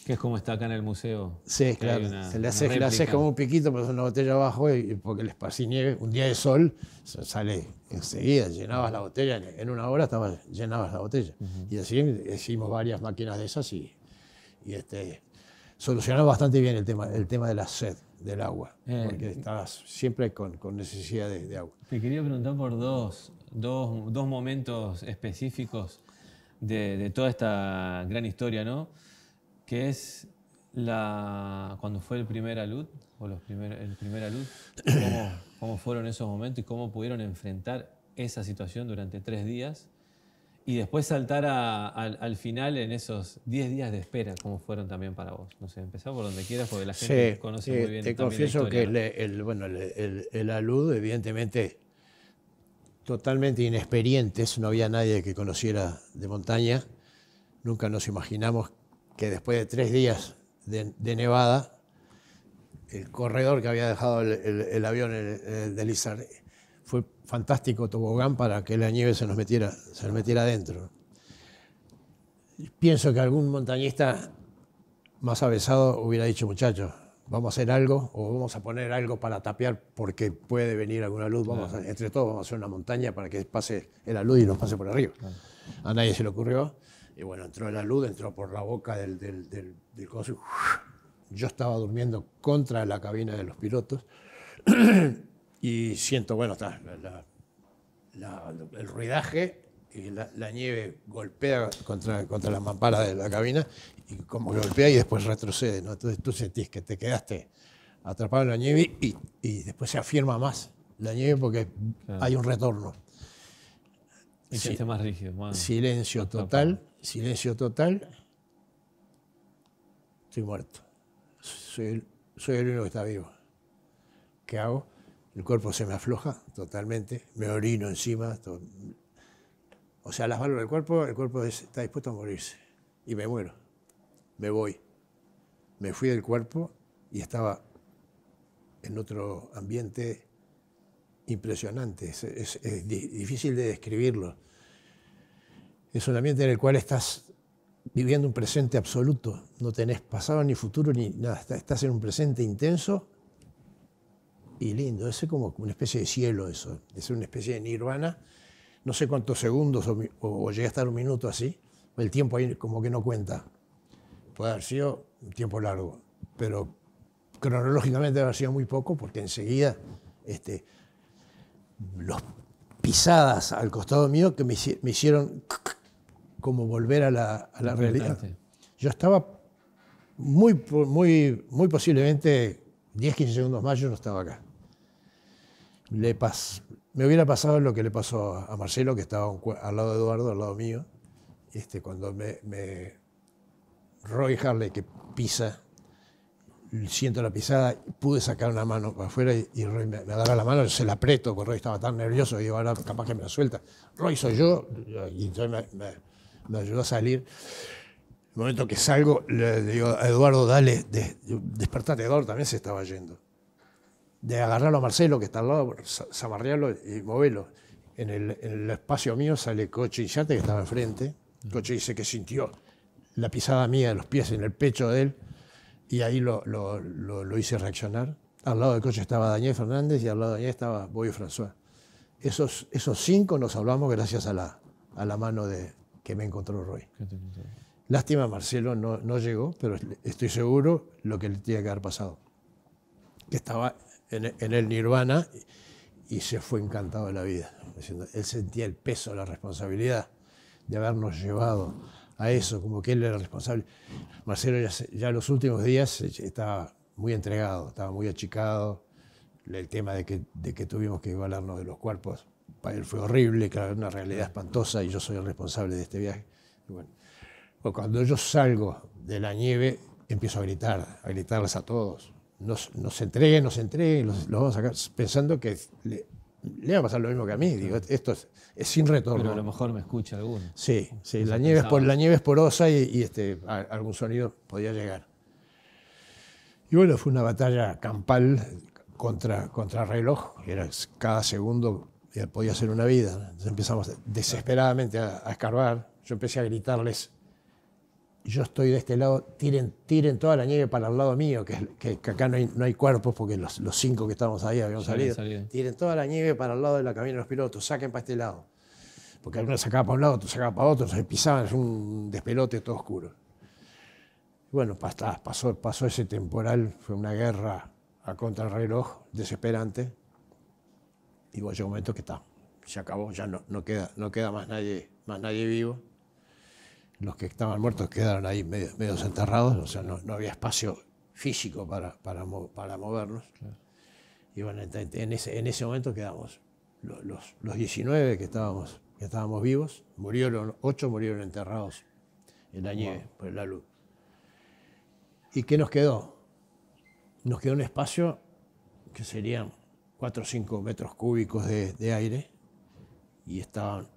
Que es como está acá en el museo. Sí, claro. se le hace le como un piquito, pones una botella abajo y, porque el nieve, un día de sol, sale enseguida. Llenabas la botella, en una hora estaba llenabas la botella. Y así hicimos varias máquinas de esas y, y este, bastante bien el tema, el tema de la sed del agua, eh. porque estabas siempre con, necesidad de, agua. Te quería preguntar por dos, momentos específicos de, toda esta gran historia, ¿no? Que es la, cuando fue el primer alud, o los primeros el primer alud, cómo, cómo fueron esos momentos y cómo pudieron enfrentar esa situación durante tres días y después saltar al final en esos 10 días de espera, como fueron también para vos? No sé, por donde quieras porque la gente conoce muy eh, bien. Te confieso que el, bueno, el, alud, evidentemente, totalmente inexperientes, no había nadie que conociera de montaña. Nunca nos imaginamos que después de tres días de, nevada, el corredor que había dejado el, avión de deslizar fue fantástico tobogán para que la nieve se nos metiera, se metiera adentro. Pienso que algún montañista más avesado hubiera dicho, muchachos, vamos a hacer algo o vamos a poner algo para tapear porque puede venir alguna luz, entre todos vamos a hacer una montaña para que pase la luz y nos pase por arriba. A nadie se le ocurrió y bueno, entró la luz, entró por la boca del, del, Yo estaba durmiendo contra la cabina de los pilotos. y siento, bueno, está, el ruidaje y la, nieve golpea contra, contra la mampara de la cabina y como golpea y después retrocede, ¿no? Entonces tú sentís que te quedaste atrapado en la nieve y, después se afirma más la nieve porque hay un retorno. silencio total, silencio total. Estoy muerto. Soy, soy el único que está vivo. ¿Qué hago? el cuerpo se me afloja totalmente, me orino encima. O sea, las válvulas del cuerpo, el cuerpo está dispuesto a morirse. Y me muero, me voy. Me fui del cuerpo y estaba en otro ambiente impresionante, es difícil de describirlo. Es un ambiente en el cual estás viviendo un presente absoluto, no tenés pasado ni futuro ni nada, estás en un presente intenso y lindo. Es como una especie de cielo eso, es una especie de nirvana. No sé cuántos segundos o, llegué llega a estar un minuto así. El tiempo ahí como que no cuenta. Puede haber sido un tiempo largo, pero cronológicamente debe haber sido muy poco porque enseguida este, los pisadas al costado mío que me, hicieron como volver a la, realidad. Yo estaba muy, muy, muy posiblemente 10, 15 segundos más, yo no estaba acá le me hubiera pasado lo que le pasó a Marcelo, que estaba al lado de Eduardo, al lado mío, este, cuando me, me Roy Harley que pisa, siento la pisada, pude sacar una mano para afuera y, Roy me, me, la mano, yo se la aprieto, porque Roy estaba tan nervioso, digo, ahora capaz que me la suelta. Roy soy yo, y entonces me, ayudó a salir. El momento que salgo, le digo a Eduardo, dale, despertate, Eduardo también se estaba yendo de agarrarlo a Marcelo, que está al lado, zamarrearlo y moverlo. En el, espacio mío sale Coche Inchate, que estaba enfrente. Mm. Coche dice que sintió la pisada mía de los pies en el pecho de él y ahí lo, hice reaccionar. Al lado del coche estaba Daniel Fernández y al lado de Daniel estaba Boy François. Esos, cinco nos hablamos gracias a la, mano de, que me encontró Roy. Lástima, Marcelo no, llegó, pero estoy seguro lo que le tenía que haber pasado. Que estaba en, el nirvana y se fue encantado de la vida. Él sentía el peso, la responsabilidad de habernos llevado a eso, como que él era responsable. Marcelo ya, los últimos días estaba muy entregado, estaba muy achicado. El tema de que, de que tuvimos que igualarnos de los cuerpos, para él fue horrible, era una realidad espantosa y yo soy el responsable de este viaje. Bueno, pues cuando yo salgo de la nieve, empiezo a gritar, a gritarles a todos nos, nos entregue, nos entregue, los, vamos a sacar pensando que le, va a pasar lo mismo que a mí. Digo, esto es, sin retorno. Pero a lo mejor me escucha alguno. Sí, sí la, nieve es por, la nieve es porosa y, este, algún sonido podía llegar. Y bueno, fue una batalla campal contra, contra reloj. Era, cada segundo eh, podía ser una vida. Entonces empezamos desesperadamente a escarbar. Yo empecé a gritarles yo estoy de este lado, tiren, tiren toda la nieve para el lado mío, que, acá no hay, no cuerpos porque los, cinco que estábamos ahí habíamos salido. Tiren toda la nieve para el lado de la cabina de los pilotos, saquen para este lado. Porque algunos sacaban para un lado, otros sacaban para otro, se pisaban, es un despelote todo oscuro. Bueno, ah, pasó, pasó ese temporal, fue una guerra a contrarreloj desesperante. Y bueno, llegó un momento que está, se acabó, ya no, no, queda, no queda más nadie, más nadie vivo los que estaban muertos quedaron ahí medio, enterrados, o sea, no, había espacio físico para, para, movernos. Y bueno, en ese, momento quedamos los, 19 que estábamos, que estábamos vivos, murieron, 8 murieron enterrados en la nieve, por la luz. ¿Y qué nos quedó? Nos quedó un espacio que serían 4 o 5 metros cúbicos de, de aire y estaban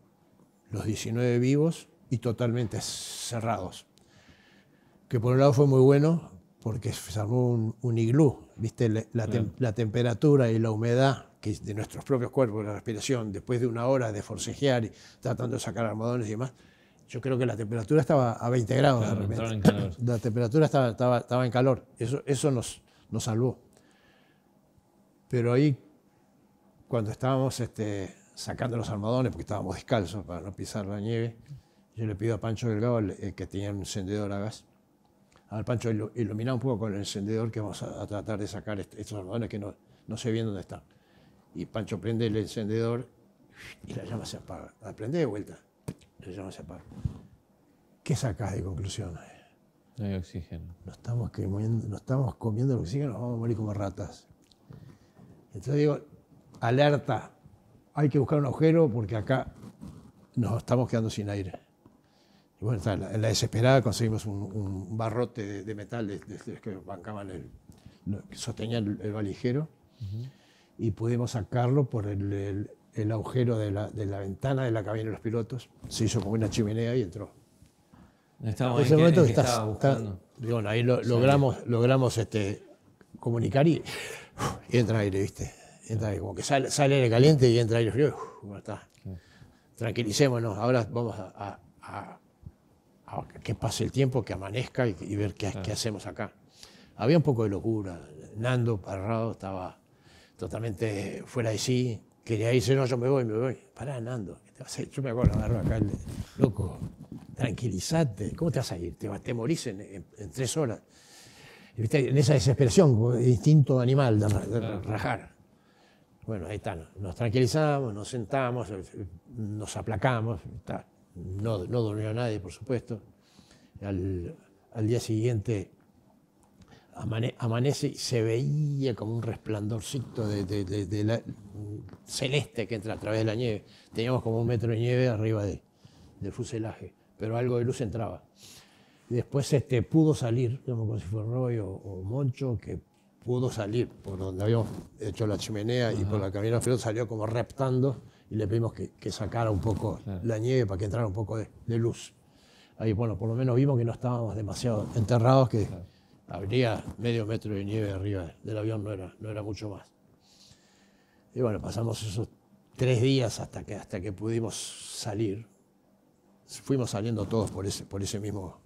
los 19 vivos y totalmente cerrados. Que por un lado fue muy bueno porque se un, un iglú, ¿viste? La, temperatura y la humedad que de nuestros propios cuerpos, la respiración, después de una hora de forcejear y tratando de sacar armadones y demás, yo creo que la temperatura estaba a 20 grados de repente. La temperatura estaba, estaba, en calor. Eso, eso nos, nos salvó. Pero ahí, cuando estábamos este, sacando los armadones, porque estábamos descalzos para no pisar la nieve, yo le pido a Pancho Delgado, que tenía un encendedor a gas, al Pancho ilumina un poco con el encendedor que vamos a, tratar de sacar estos algodones que no, no sé bien dónde están. Y Pancho prende el encendedor y la llama se apaga. La prende de vuelta, la llama se apaga. ¿Qué sacás de conclusión? No hay oxígeno. No estamos, comiendo, estamos comiendo el oxígeno, nos vamos a morir como ratas. Entonces digo, alerta, hay que buscar un agujero porque acá nos estamos quedando sin aire bueno, en la, desesperada conseguimos un, barrote de, metal que bancaban el, que el, valijero y pudimos sacarlo por el, agujero de la, ventana de la cabina de los pilotos. Se hizo como una chimenea y entró. en ese momento ahí lo, logramos, logramos este, comunicar y, entra aire, ¿viste? Entra aire, como que sale, el aire caliente y entra aire frío. Tranquilicémonos, ahora vamos a que pase el tiempo, que amanezca y, ver qué, hacemos acá. Había un poco de locura. Nando Parrado estaba totalmente fuera de sí. Quería irse, no, yo me voy, me voy. Pará, Nando, ¿qué te vas a Yo me acuerdo Nando acá, loco, tranquilízate. ¿Cómo te vas a ir? Te, te morís en, en, tres horas. En esa desesperación, instinto animal de, de rajar. Bueno, ahí está, nos tranquilizamos, nos sentamos, nos aplacamos, está no, no durmió nadie, por supuesto. Al, día siguiente amanece y se veía como un resplandorcito de, de, celeste que entra a través de la nieve. Teníamos como un metro de nieve arriba del fuselaje, pero algo de luz entraba. después este, pudo salir, como si fuera Roy o, Moncho, que pudo salir por donde habíamos hecho la chimenea y por la cabina frío salió como reptando y le pedimos que, que sacara un poco la nieve para que entrara un poco de, luz. Ahí, bueno, por lo menos vimos que no estábamos demasiado enterrados, que habría medio metro de nieve arriba del avión, no era, no era mucho más. Y bueno, pasamos esos tres días hasta que, hasta que pudimos salir. Fuimos saliendo todos por ese, por ese mismo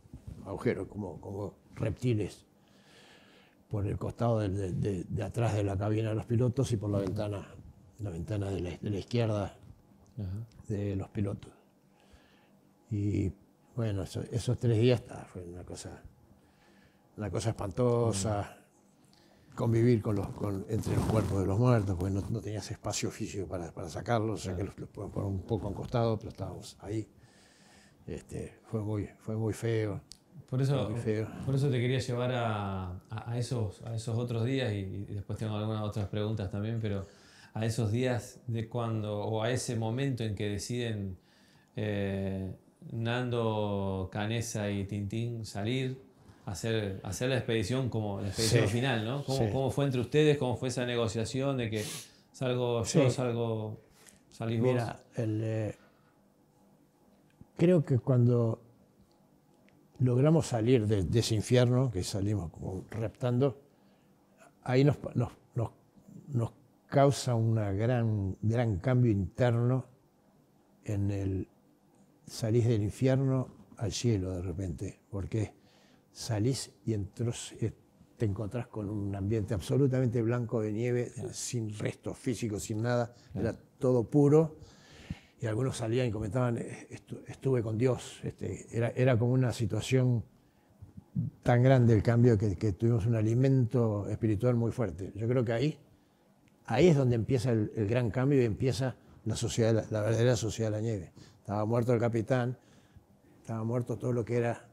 agujero, como, como reptiles, por el costado de atrás de la cabina de los pilotos y por la ventana la ventana de la, izquierda de los pilotos. Y bueno, esos tres días fue una cosa, una cosa espantosa. Convivir con los, con, entre los cuerpos de los muertos, porque no, tenías espacio físico para, para sacarlos, o sea que los, los poner un poco a pero estábamos ahí. Este, fue, muy, fue muy feo. Por eso, por eso te quería llevar a, a, esos, a esos otros días y, y después tengo algunas otras preguntas también, pero a esos días de cuando o a ese momento en que deciden eh, Nando, Canesa y Tintín salir, hacer, hacer la expedición como la expedición final, ¿no? ¿Cómo, ¿Cómo, fue entre ustedes? ¿Cómo fue esa negociación de que salgo yo, salgo, salís Mira, El, eh, creo que cuando logramos salir de, ese infierno, que salimos como reptando, ahí nos, nos causa un gran, gran cambio interno en el salís del infierno al cielo de repente, porque salís y eh, te encontrás con un ambiente absolutamente blanco de nieve, sin restos físicos, sin nada, era todo puro. Y algunos salían y comentaban, eh, estuve con Dios. Este, era, era como una situación tan grande el cambio que tuvimos un alimento espiritual muy fuerte. Yo creo que ahí Ahí es donde empieza el, gran cambio y empieza la, sociedad, la, verdadera sociedad de la nieve. Estaba muerto el capitán, estaba muerto todo lo que era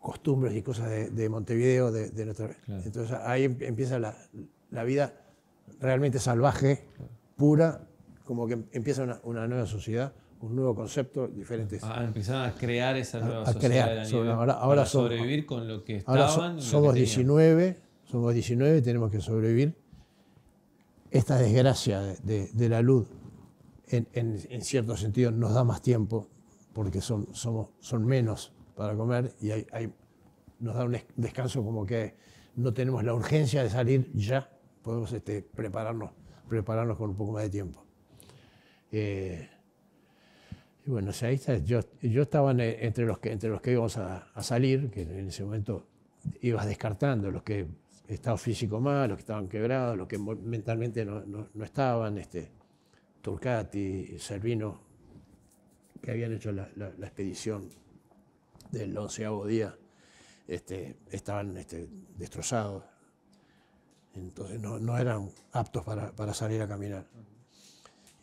costumbres y cosas de, Montevideo, de, nuestra... Entonces ahí em, empieza la, vida realmente salvaje, pura, como que empieza una, nueva sociedad, un nuevo concepto, diferente. Ah, empezaban a crear esa nueva sociedad. de la nieve, ahora, ahora sobrevivir con lo que estaban. Ahora somos 19, somos 19, tenemos que sobrevivir esta desgracia de, la luz, en, cierto sentido, nos da más tiempo porque son, menos para comer y nos da un descanso como que no tenemos la urgencia de salir ya, podemos este, prepararnos, prepararnos con un poco más de tiempo. Eh, y bueno, yo, estaba entre los que, entre los que íbamos a, a salir, que en ese momento ibas descartando los que estado físico mal, los que estaban quebrados, los que mentalmente no, estaban, este, Turcati, Servino, que habían hecho la, expedición del onceavo día, este, estaban este, destrozados. Entonces no, eran aptos para, salir a caminar.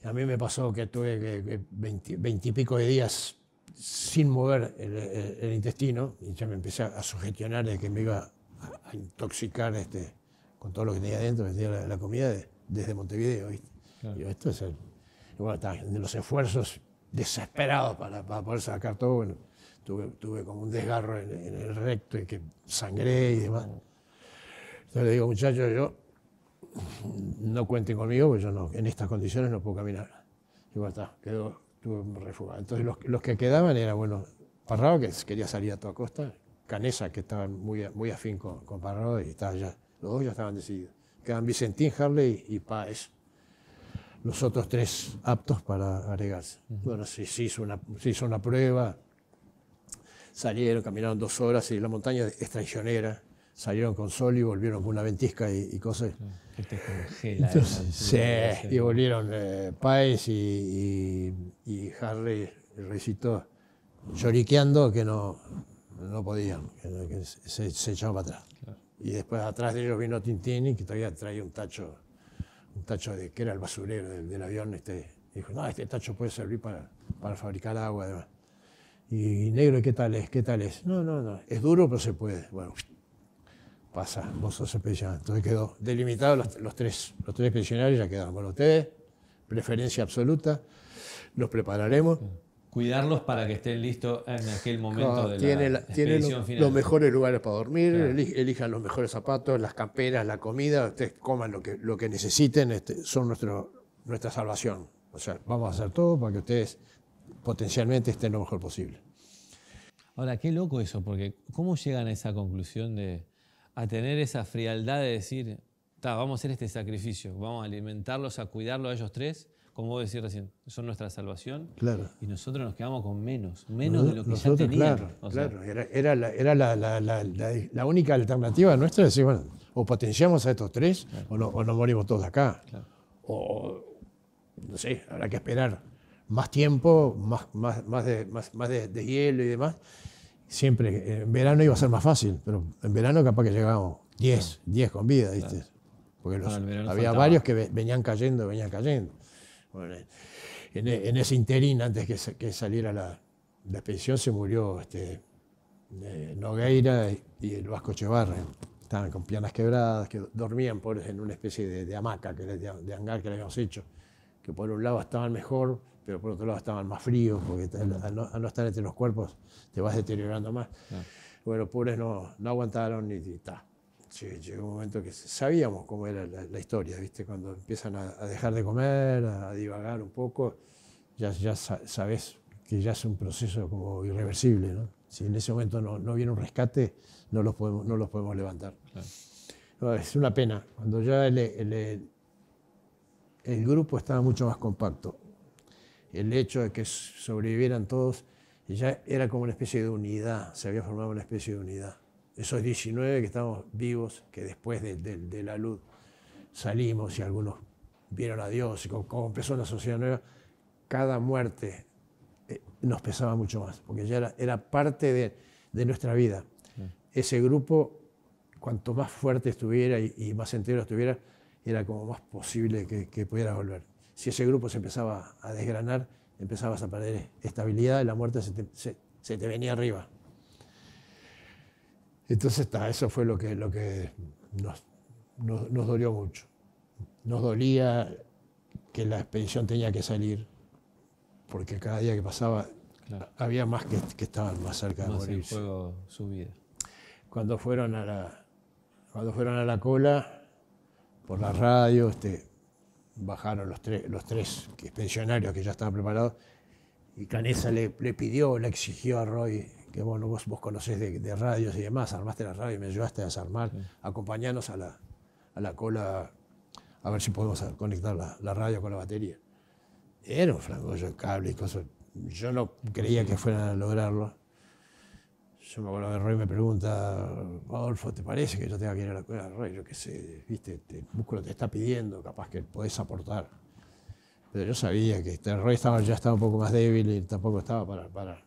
A mí me pasó que tuve veintipico de días sin mover el, intestino y ya me empecé a sugestionar de que me iba a, intoxicar este, con todo lo que tenía dentro, tenía la, comida desde Montevideo. ¿viste? Y esto es el, bueno, en los esfuerzos desesperados para, para, poder sacar todo, bueno, tuve, tuve como un desgarro en, el recto y que sangré y demás. Entonces le digo, muchachos, yo no cuenten conmigo, porque yo no, en estas condiciones no puedo caminar. Y bueno, está, quedó, refugado. Entonces los, los que quedaban eran, bueno, Parrado, que quería salir a toda costa, Canesa, que estaba muy, muy afín con, con y estaba ya, los dos ya estaban decididos. Quedan Vicentín, Harley y Páez, los otros tres aptos para agregarse. Bueno, se, hizo una, se hizo una prueba, salieron, caminaron dos horas y la montaña es traicionera salieron con sol y volvieron con una ventisca y, cosas. Que te congela. sí, y volvieron eh, y, y, y, Harley recitó lloriqueando que no, no podían, se, echaban para atrás. Y después atrás de ellos vino Tintini, que todavía traía un tacho, un tacho de que era el basurero del, avión, este, dijo, no, este tacho puede servir para, para fabricar agua además. Y, y, negro, ¿qué tal es? ¿Qué tal es? No, no, no, es duro pero se puede. Bueno, pasa, vos sos especial. Entonces quedó delimitado los, tres, los tres pensionarios ya quedaron. Bueno, ustedes, preferencia absoluta, nos prepararemos cuidarlos para que estén listos en aquel momento de tiene, los mejores lugares para dormir, elijan los mejores zapatos, las camperas, la comida, ustedes coman lo que, lo que necesiten, este, son nuestro, nuestra salvación. O sea, vamos a hacer todo para que ustedes potencialmente estén lo mejor posible. Ahora, qué loco eso, porque ¿cómo llegan a esa conclusión de a tener esa frialdad de decir, vamos a hacer este sacrificio, vamos a alimentarlos, a cuidarlos a ellos tres? como vos decís recién, son nuestra salvación. Y nosotros nos quedamos con menos, menos de lo que nosotros, ya teníamos. Claro, Era, era, la, única alternativa nuestra, decir, bueno, o potenciamos a estos tres o, nos morimos todos acá. O, no sé, habrá que esperar más tiempo, más, más, más, de, más, de, hielo y demás. Siempre, en verano iba a ser más fácil, pero en verano capaz que llegamos 10, 10 con vida, ¿viste? Porque había varios que venían cayendo, venían cayendo. E, en, ese interín, antes que, saliera la, la, se murió este, eh, Nogueira y, el Vasco Estaban con piernas quebradas, que dormían pobres en una especie de, hamaca, de, hangar que le habíamos hecho, que por un lado estaban mejor, pero por otro lado estaban más fríos, porque al, no, estar entre los cuerpos te vas deteriorando más. Bueno, pobres no, aguantaron ni está llegó un momento que sabíamos cómo era la, historia, ¿viste? Cuando empiezan a, dejar de comer, a divagar un poco, ya, sabes que ya es un proceso como irreversible, Si en ese momento no, viene un rescate, no los podemos, no los podemos levantar. es una pena. Cuando ya el grupo estaba mucho más compacto, el hecho de que sobrevivieran todos, ya era como una especie de unidad, se había formado una especie de unidad esos 19 que estamos vivos, que después de, la luz salimos y algunos vieron a Dios, y como, empezó la sociedad nueva, cada muerte eh, nos pesaba mucho más, porque ya era, parte de, nuestra vida. Mm. Ese grupo, cuanto más fuerte estuviera y, más entero estuviera, era como más posible que, pudiera volver. Si ese grupo se empezaba a desgranar, empezabas a perder estabilidad y la muerte se te venía arriba. Entonces, eso fue lo que, nos, dolió mucho. Nos dolía que la expedición tenía que salir, porque cada día que pasaba Había más que, estaban más cerca de morirse. Cuando fueron a la, cuando fueron a la cola, por la radio, este, bajaron los, tres los tres pensionarios que ya estaban preparados, y Canesa le, le, pidió, le exigió a Roy que bueno, vos, vos conocés de, radios y demás, armaste la radio y me ayudaste a desarmar, a la, a la cola, a ver si podemos conectar la, radio con la batería. Era un flangoyo de cable y cosas. Yo no creía que fueran a lograrlo. Yo me acuerdo de Roy me pregunta, Adolfo, ¿te parece que yo tenga que ir a la cola? Roy, yo qué sé, viste, el músculo te está pidiendo, capaz que podés aportar. Pero yo sabía que el este Roy estaba, ya estaba un poco más débil y tampoco estaba para, para,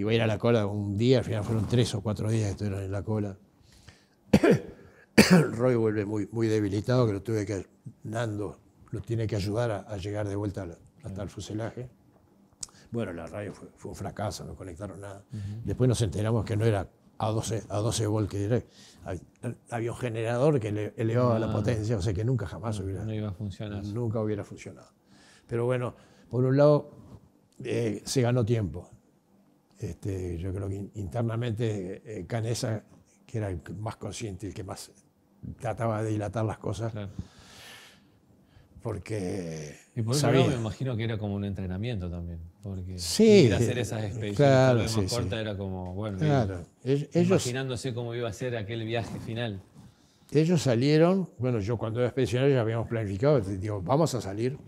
iba a ir a la cola un día, al final fueron tres o cuatro días que estuvieron en la cola. Roy vuelve muy, muy debilitado, que lo tuve que, Nando lo tiene que ayudar a, llegar de vuelta hasta el fuselaje. Bueno, la radio fue, un fracaso, no conectaron nada. Después nos enteramos que no era a 12, a 12 volts que Había un generador que elevaba la ah. potencia, o sea que nunca jamás hubiera... Nunca hubiera funcionado. Pero bueno, por un lado, eh, se ganó tiempo. Este, yo creo que internamente eh, eh, Canesa, que era el más consciente, el que más trataba de dilatar las cosas, porque... Y por eso me imagino que era como un entrenamiento también, porque sí, hacer esas expediciones claro, era como, bueno, imaginándose cómo iba a ser aquel viaje final. Ellos salieron, bueno, yo cuando era expedicionario ya habíamos planificado, digo, vamos a salir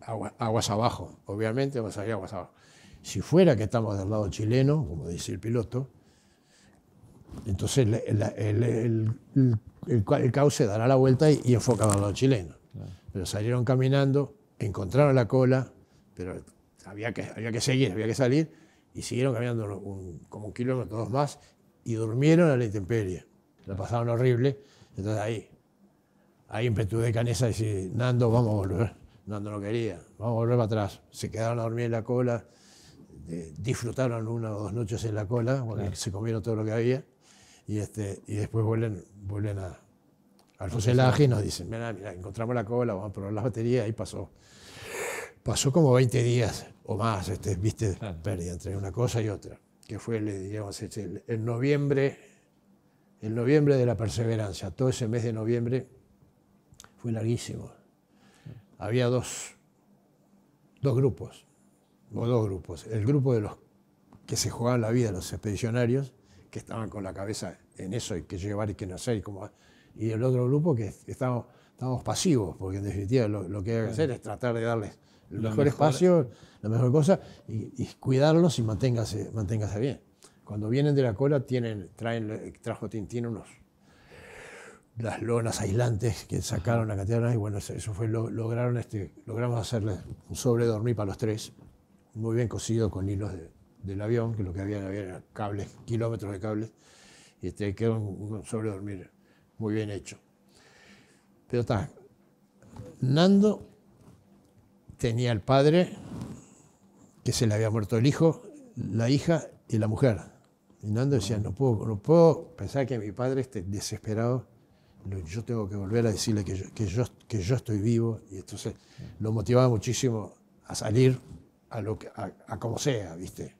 aguas, aguas abajo, obviamente vamos a salir aguas abajo si fuera que estamos del lado chileno, como dice el piloto, entonces el, cauce dará la vuelta y, y al lado chileno. Pero salieron caminando, encontraron la cola, pero había que, había que seguir, había que salir, y siguieron caminando como un kilómetro, dos más, y durmieron a la intemperie. La pasaron horrible. Entonces ahí, ahí empezó de canesa y decir, Nando, vamos a volver. Nando no quería, vamos a volver para atrás. Se quedaron a dormir en la cola. Eh, disfrutaron una o dos noches en la cola, se comieron todo lo que había, y, este, y después vuelven, vuelven a, al fuselaje y nos dicen, mira, mira, encontramos la cola, vamos a probar las baterías, y pasó. Pasó como 20 días o más, este, viste, pérdida entre una cosa y otra, que fue, digamos, este, el, el noviembre, el noviembre de la perseverancia, todo ese mes de noviembre fue larguísimo. Había dos, dos grupos, dos grupos. El grupo de los que se jugaban la vida, los expedicionarios, que estaban con la cabeza en eso y que llevar y que no hacer, y, como, y el otro grupo que estábamos, pasivos, porque en definitiva lo, que hay que hacer es tratar de darles el mejor, espacio, la mejor cosa, y, cuidarlos y manténgase, manténgase bien. Cuando vienen de la cola, tienen, traen, trajo Tintín unos las lonas aislantes que sacaron la catedral y bueno, eso fue, lo, lograron este, logramos hacerles un sobre dormir para los tres muy bien cosido con hilos del avión, que lo que había, había eran cables, kilómetros de cables, y este, quedó un, sobre dormir muy bien hecho. Pero está, Nando tenía el padre, que se le había muerto el hijo, la hija y la mujer. Y Nando decía, no puedo, no puedo pensar que mi padre esté desesperado, yo tengo que volver a decirle que que yo, que yo estoy vivo. Y entonces lo motivaba muchísimo a salir a, lo que, a, como sea, ¿viste?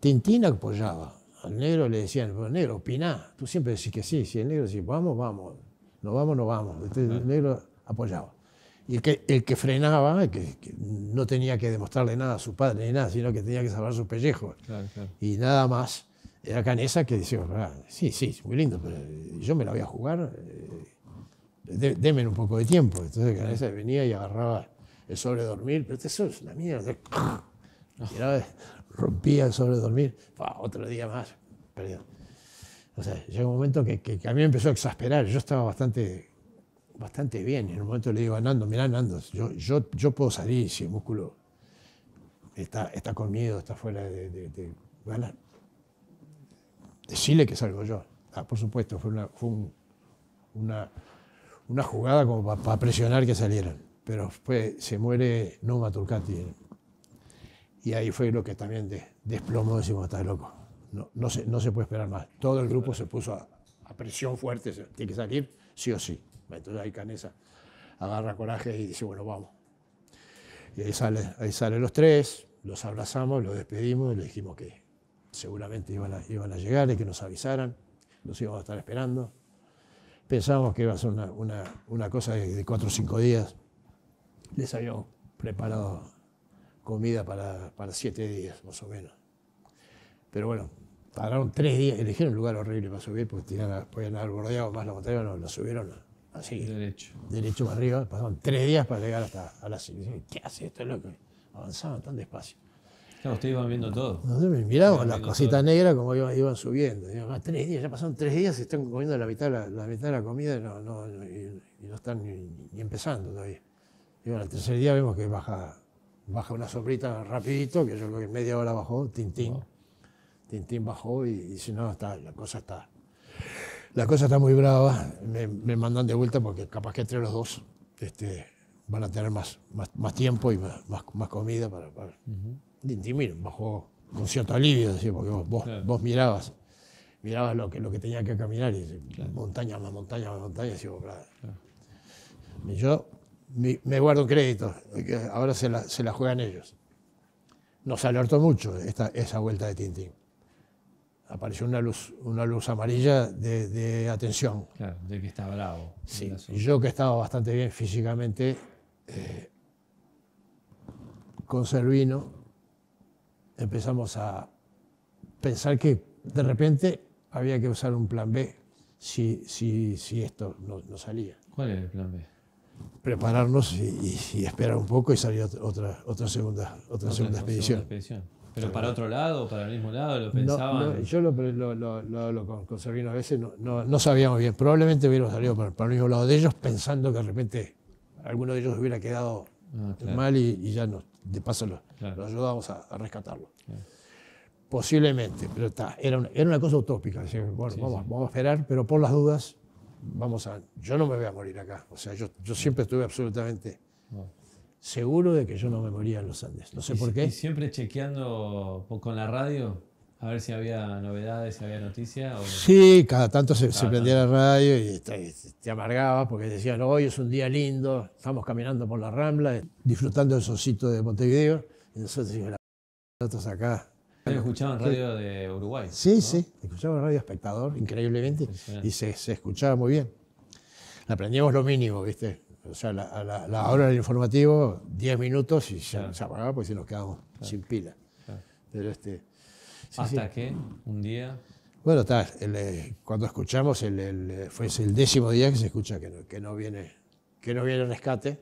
Tintín apoyaba. Al negro le decían, negro, opiná. Tú siempre decís que sí. Si el negro decía, vamos, vamos. No vamos, no vamos. el negro apoyaba. Y el que, el que frenaba, el que, no tenía que demostrarle nada a su padre ni nada, sino que tenía que salvar sus pellejos. Y nada más. Era Canesa que decía, ah, sí, sí, es muy lindo, pero eh, yo me la voy a jugar. Eh, un poco de tiempo. Entonces Canesa venía y agarraba el sobredormir, pero eso es la mierda. rompía el sobredormir, otro día más, perdido. O sea, llegó un momento que, a mí me empezó a exasperar. Yo estaba bastante, bastante bien. En un momento le digo a Nando, mirá Nando, yo, yo, puedo salir si el músculo está, está con miedo, está fuera de, ganar. Decirle que salgo yo. Ah, por supuesto, fue una, una, jugada como para presionar que salieran pero fue, se muere Numa Turcati. Y ahí fue lo que también desplomó, decimos, está loco. No, se, no se puede esperar más. Todo el grupo se puso a, presión fuerte, tiene que salir sí o sí. Entonces ahí Canesa agarra coraje y dice, bueno, vamos. Y ahí, ahí salen los tres, los abrazamos, los despedimos, les dijimos que seguramente iban a, a llegar y que nos avisaran, los íbamos a estar esperando. Pensamos que iba a ser una, cosa de, de cuatro o cinco días, les habíamos preparado comida para, para siete días, más o menos. Pero bueno, pararon tres días, eligieron un lugar horrible para subir, porque podían haber bordeado más la botella no, lo subieron así. Derecho. Derecho para arriba, pasaron tres días para llegar hasta a la ¿Qué hace esto, loco? Avanzaban tan despacio. ustedes iban viendo todo. Miraban las cositas negras como iban, subiendo. Ah, tres días, ya pasaron tres días y están comiendo la mitad, la, de la comida y no, están ni empezando todavía. Y bueno, el tercer día vemos que baja, baja una sombrita rapidito, que yo creo que en media hora bajó, Tintín. Tintín bajó y, y, si no, está, la cosa está... La cosa está muy brava, me, me mandan de vuelta porque capaz que entre los dos este, van a tener más, más, tiempo y más, más, comida para... para. bajó con cierto alivio, porque vos, vos, mirabas, mirabas lo que, lo que tenía que caminar y montaña más montaña más montaña, y Y yo me guardo créditos, ahora se la, juegan ellos. Nos alertó mucho esa vuelta de Tintín. Apareció una luz, una luz amarilla de, atención. Claro, de que está bravo. Sí, yo que estaba bastante bien físicamente, eh, con Servino empezamos a pensar que de repente había que usar un plan B si, si esto no, no salía. ¿Cuál es el plan B? prepararnos y, esperar un poco y salir otra, otra, segunda, otra, segunda expedición. ¿Pero para otro lado, para el mismo lado? ¿Lo pensaban? yo lo, lo, lo, con, a veces, no, sabíamos bien. Probablemente hubiéramos salido para, el mismo lado de ellos, pensando que de repente alguno de ellos hubiera quedado ah, mal y, ya nos, de paso lo, ayudamos a, rescatarlo. Posiblemente, pero está, era, una, era una cosa utópica. vamos, vamos a esperar, pero por las dudas vamos a, yo no me voy a morir acá. O sea, yo, yo siempre estuve absolutamente seguro de que yo no me moría en los Andes. No sé por qué. siempre chequeando con la radio? A ver si había novedades, si había noticias. Sí, cada tanto se, prendía la radio y te, amargaba porque decían, hoy es un día lindo, estamos caminando por la Rambla, disfrutando del soncito de Montevideo. Y nosotros decíamos, nosotros acá ¿Escuchaban radio de Uruguay. Sí, sí, escuchaba en radio espectador, increíblemente, y se, escuchaba muy bien. Aprendíamos lo mínimo, ¿viste? O sea, la, la, hora del informativo, 10 minutos y ya se apagaba porque si nos quedamos sin pila. Este, ¿Hasta qué? un día? Bueno, eh, cuando escuchamos, el, fue el décimo día que se escucha que no, viene que no viene rescate.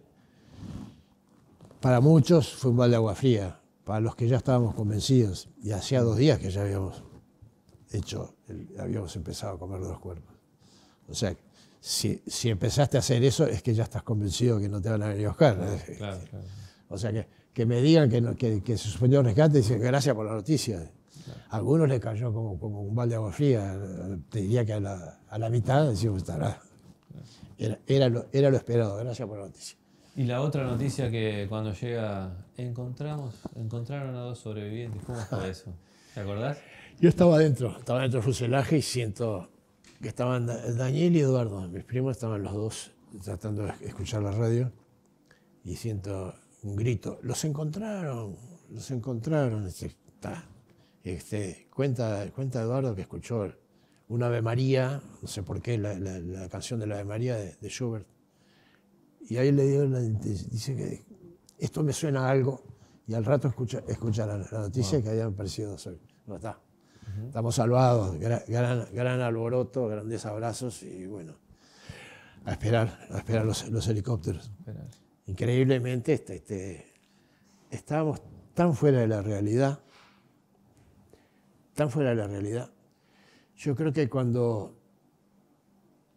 Para muchos fue un balde de agua fría para los que ya estábamos convencidos, y hacía dos días que ya habíamos hecho, habíamos empezado a comer los cuerpos. O sea, si, empezaste a hacer eso es que ya estás convencido que no te van a venir a buscar. O sea, que, me digan que, se suspendió el rescate y dicen gracias por la noticia. A algunos les cayó como, un balde de agua fría, te diría que a la, mitad decimos, estará. Era, era lo esperado, gracias por la noticia. Y la otra noticia que cuando llega, encontramos, encontraron a dos sobrevivientes. ¿Cómo fue eso? ¿Te acordás? Yo estaba adentro, estaba dentro del fuselaje y siento que estaban Daniel y Eduardo, mis primos, estaban los dos tratando de escuchar la radio y siento un grito, los encontraron, los encontraron. Este, cuenta, cuenta Eduardo que escuchó una Ave María, no sé por qué, la, canción de la Ave María de Schubert y ahí le dio la dice que esto me suena algo y al rato escucha, escucharán la noticia que habían aparecido No está. Estamos salvados, gran, alboroto, grandes abrazos y bueno, a esperar, a esperar los, helicópteros. Increíblemente este, este, estábamos tan fuera de la realidad, tan fuera de la realidad. Yo creo que cuando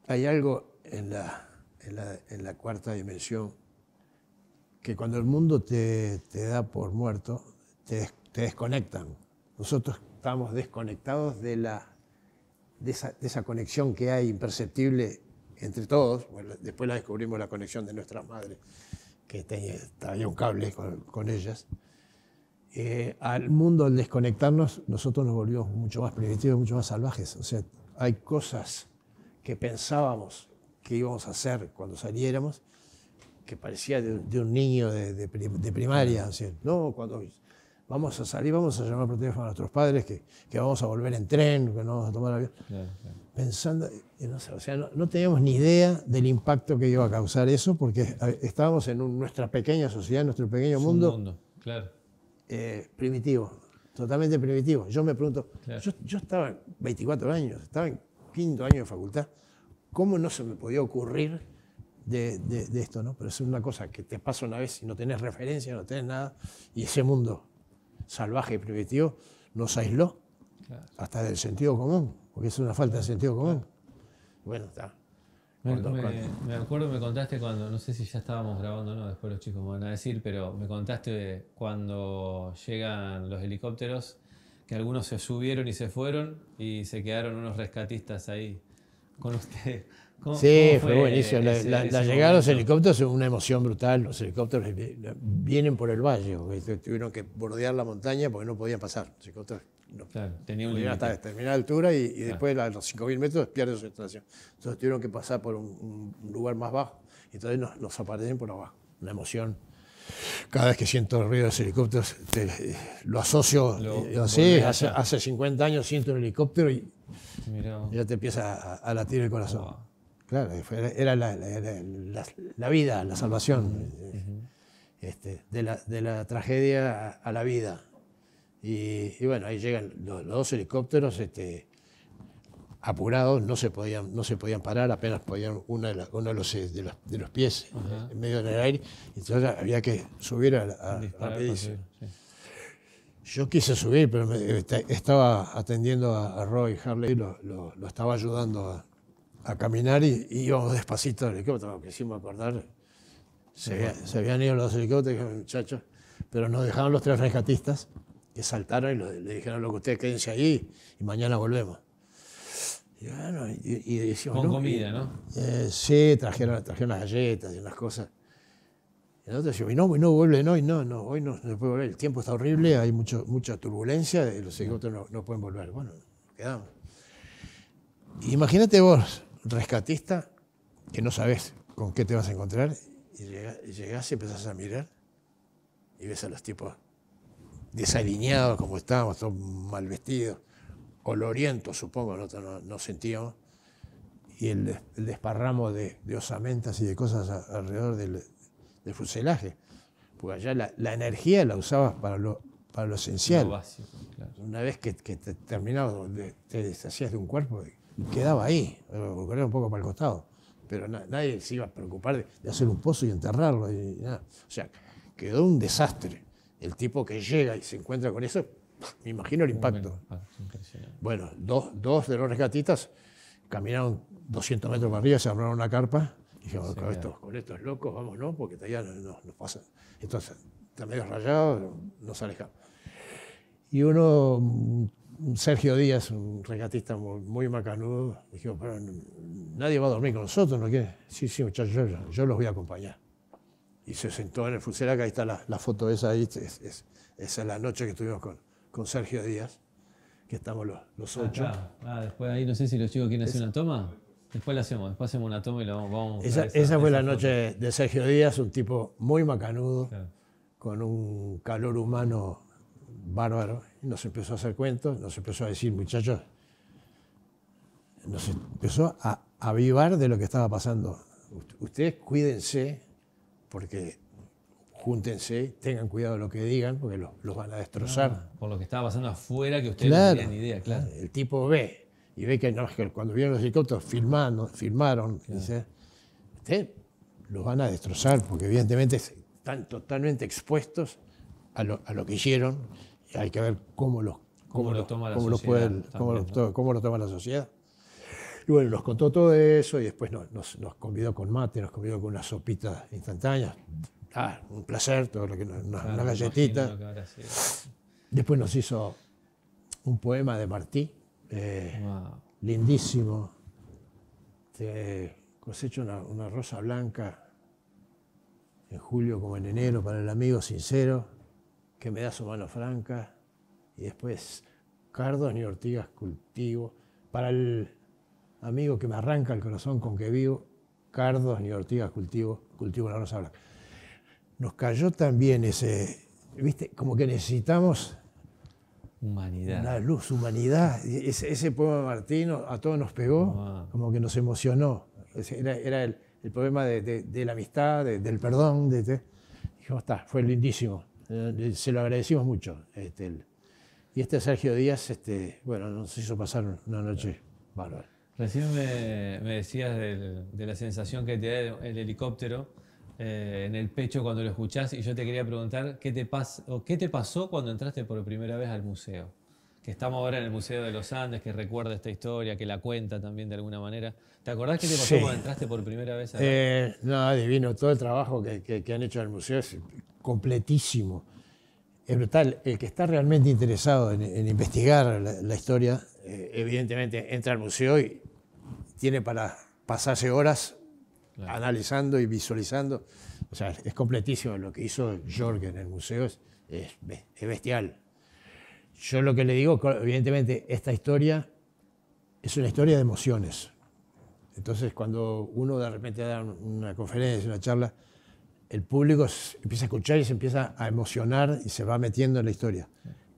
hay algo en la en la, cuarta dimensión, que cuando el mundo te, te da por muerto, te, te, desconectan. Nosotros estamos desconectados de, la, de esa, conexión que hay imperceptible entre todos, después la descubrimos la conexión de nuestras madres, que tenía, un cable con, con ellas, eh, al mundo al desconectarnos nosotros nos volvimos mucho más primitivos, mucho más salvajes. O sea, hay cosas que pensábamos qué íbamos a hacer cuando saliéramos, que parecía de, un niño de, primaria. no, cuando vamos a salir, vamos a llamar por teléfono a nuestros padres, que, vamos a volver en tren, que no vamos a tomar avión. Pensando, no sé, o sea, no, teníamos ni idea del impacto que iba a causar eso, porque estábamos en nuestra pequeña sociedad, nuestro pequeño mundo. claro. Eh, primitivo, totalmente primitivo. Yo me pregunto, yo, yo estaba 24 años, estaba en quinto año de facultad. ¿Cómo no se me podía ocurrir de, esto? ¿no? Pero es una cosa que te pasa una vez y no tenés referencia, no tenés nada, y ese mundo salvaje y primitivo nos aisló hasta del sentido común, porque es una falta de sentido común. Bueno, está. Me, acuerdo, me contaste cuando, no sé si ya estábamos grabando o no, después los chicos me van a decir, pero me contaste cuando llegan los helicópteros que algunos se subieron y se fueron y se quedaron unos rescatistas ahí con usted. sí, fue, buenísimo. la, llegada de los helicópteros es una emoción brutal. Los helicópteros vienen por el valle, tuvieron que bordear la montaña porque no podían pasar. Los helicópteros no, tenía hasta determinada altura y, después a los 5.000 metros pierden su estación. Entonces tuvieron que pasar por un, lugar más bajo. Entonces nos, nos aparecen por abajo. Una emoción. Cada vez que siento el ruido de los helicópteros, te, eh, lo asocio. Eh, hace, 50 años siento un helicóptero y ya te empieza a, latir el corazón. Claro, era la, la, vida, la salvación. Eh, este, de, de, la, tragedia a, la vida. Y, bueno, ahí llegan los, los dos helicópteros. Este, apurados, no se podían, no se podían parar, apenas podían uno eh, de, los, de los, pies eh, en medio del aire, entonces había que subir a, la a Yo quise subir, pero este, estaba atendiendo a, Roy Harley, lo, lo, estaba ayudando a, caminar y, íbamos despacito al helicóptero, que acordar, se, habían ido los helicópteros, muchachos, pero nos dejaron los tres rescatistas que saltaron y le dijeron, lo que ustedes quédense ahí y mañana volvemos. Y, y, Con comida, eh, ¿no? Eh, sí, trajeron, trajeron las galletas y unas cosas. Y nosotros no, no vuelven hoy, no, no, hoy no, no puede volver. El tiempo está horrible, hay mucho, mucha turbulencia, eh, los helicópteros no, pueden volver. Bueno, quedamos. Imagínate vos, rescatista, que no sabes con qué te vas a encontrar, y llegás y empezás a mirar y ves a los tipos desalineados como estamos todos mal vestidos oloriento, supongo, nosotros no, no sentíamos, y el, desparramo de, osamentas y de cosas alrededor del, fuselaje. Porque allá la, energía la usabas para lo, para lo esencial. claro. Una vez que, terminabas, de, te deshacías de un cuerpo, quedaba ahí, un poco para el costado. Pero nadie se iba a preocupar de, de, hacer un pozo y enterrarlo. Y, nada. O sea, quedó un desastre. El tipo que llega y se encuentra con eso me imagino el impacto. Ah, bueno, dos, dos de los rescatistas caminaron 200 metros para arriba, se armaron una carpa. Y dijimos, con, estos, locos, vamos, no, porque todavía nos, nos pasan. Entonces, está medio rayado, nos alejamos. Y uno, Sergio Díaz, un rescatista muy, macanudo, dijo, pero nadie va a dormir con nosotros, ¿no quieres? Sí, sí, muchachos, yo, los voy a acompañar. Y se sentó en el fuselaje, ahí está la, la foto esa, ahí, es, es, esa es la noche que estuvimos con, con Sergio Díaz, que estamos los, ah, ocho. Ah, después ahí no sé si los chicos quieren hacer una toma. Después la hacemos, después hacemos una toma y la vamos, a... esa, esa, fue la noche de Sergio Díaz, un tipo muy macanudo, con un calor humano bárbaro. nos empezó a hacer cuentos, nos empezó a decir, muchachos, nos empezó a avivar de lo que estaba pasando. Ustedes cuídense porque júntense, tengan cuidado lo que digan, porque los, van a destrozar. Ah, por lo que estaba pasando afuera, que ustedes no tenían idea, claro. El tipo ve, y ve que, cuando vieron los helicópteros firmaron, firmaron los van a destrozar, porque evidentemente están totalmente expuestos a lo, que hicieron, y hay que ver cómo los cómo, lo toma la sociedad. cómo, lo, toma la sociedad. Y bueno, nos contó todo eso y después nos, convidó con mate, nos convidó con unas sopitas instantáneas, Ah, un placer, todo lo que una, galletita. Después nos hizo un poema de Martí, eh, lindísimo. cosecho una, una, rosa blanca en julio como en enero para el amigo sincero, que me da su mano franca. Y después cardos ni ortigas cultivo. Para el amigo que me arranca el corazón con que vivo, cardos ni ortigas cultivo, cultivo la rosa blanca nos cayó también ese, ¿viste? Como que necesitamos humanidad. la luz, humanidad. Ese, poema de Martino a todos nos pegó, ah. como que nos emocionó. Era, era el, poema de, la amistad, del perdón. De, Dijimos, está, fue lindísimo. Eh, se lo agradecimos mucho. Este, y este Sergio Díaz, este, bueno, nos hizo pasar una noche Recién me, decías de la sensación que te da el helicóptero eh, en el pecho cuando lo escuchás y yo te quería preguntar qué te, pas o qué te pasó cuando entraste por primera vez al museo. Que estamos ahora en el Museo de los Andes, que recuerda esta historia, que la cuenta también de alguna manera. ¿Te acordás qué te pasó cuando entraste por primera vez? A museo? Eh, no, adivino, todo el trabajo que, que, han hecho en el museo es completísimo. Es brutal. El que está realmente interesado en, investigar la, historia, eh, evidentemente entra al museo y tiene para pasarse horas analizando y visualizando. O sea, es completísimo. Lo que hizo Jorge en el museo es, bestial. Yo lo que le digo, evidentemente, esta historia es una historia de emociones. Entonces, cuando uno de repente da una conferencia, una charla, el público empieza a escuchar y se empieza a emocionar y se va metiendo en la historia.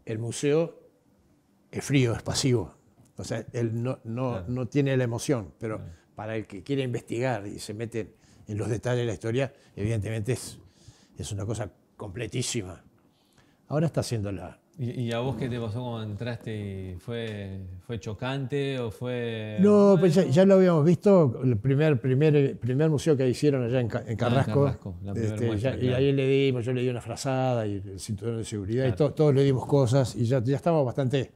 El museo es frío, es pasivo. O sea, él no, no tiene la emoción, pero para el que quiere investigar y se mete en los detalles de la historia, evidentemente es, es una cosa completísima. Ahora está haciendo la, ¿Y, a vos qué te pasó cuando entraste? ¿Fue, fue chocante o fue.? No, pues ya, lo habíamos visto, el primer, primer, primer museo que hicieron allá en, Carrasco. Ah, en Carrasco este, Y ahí le dimos, yo le di una frazada y el cinturón de seguridad, y todos le dimos cosas, y ya, ya estábamos bastante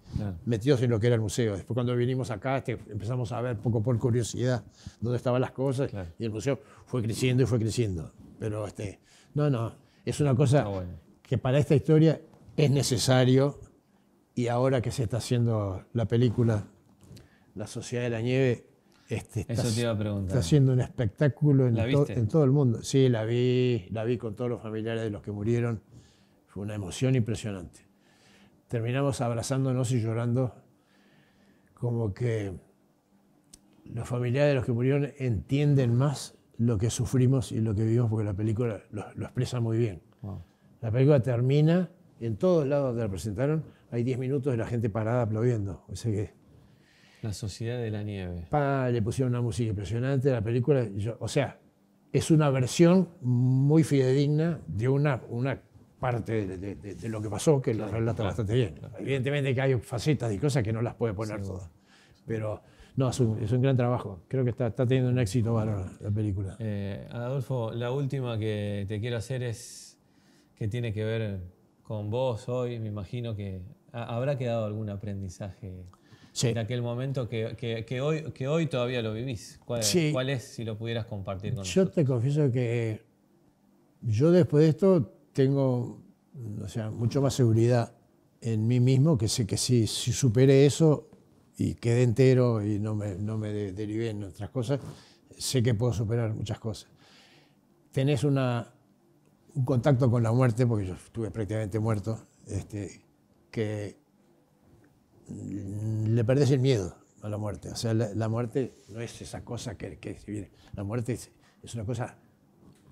metidos en lo que era el museo. Después, cuando vinimos acá, este, empezamos a ver poco por curiosidad dónde estaban las cosas, y el museo fue creciendo y fue creciendo. Pero, este, no, no, es una cosa que para esta historia es necesario y ahora que se está haciendo la película La Sociedad de la Nieve, este, está, haciendo un espectáculo en, todo el mundo. Sí, la vi, la vi con todos los familiares de los que murieron. Fue una emoción impresionante. Terminamos abrazándonos y llorando como que los familiares de los que murieron entienden más lo que sufrimos y lo que vivimos porque la película lo, expresa muy bien. La película termina en todos lados donde la presentaron hay 10 minutos de la gente parada aplaudiendo. O que, la sociedad de la nieve. le pusieron una música impresionante a la película. o sea, es una versión muy fidedigna de una, parte de, lo que pasó que lo relata bastante bien. Evidentemente que hay facetas y cosas que no las puede poner todas. Pero no, es un, gran trabajo. Creo que está, teniendo un éxito valor la película. Eh, Adolfo, la última que te quiero hacer es que tiene que ver con vos hoy, me imagino que habrá quedado algún aprendizaje en aquel momento que, hoy, que hoy todavía lo vivís. ¿Cuál, es, si lo pudieras compartir con yo nosotros? Yo te confieso que yo después de esto tengo o sea, mucho más seguridad en mí mismo, que sé que si, si superé eso y quedé entero y no me, no me derivé en otras cosas, sé que puedo superar muchas cosas. Tenés una un contacto con la muerte, porque yo estuve prácticamente muerto, este, que le perdés el miedo a la muerte. O sea, la, muerte no es esa cosa que, que se viene. La muerte es, una cosa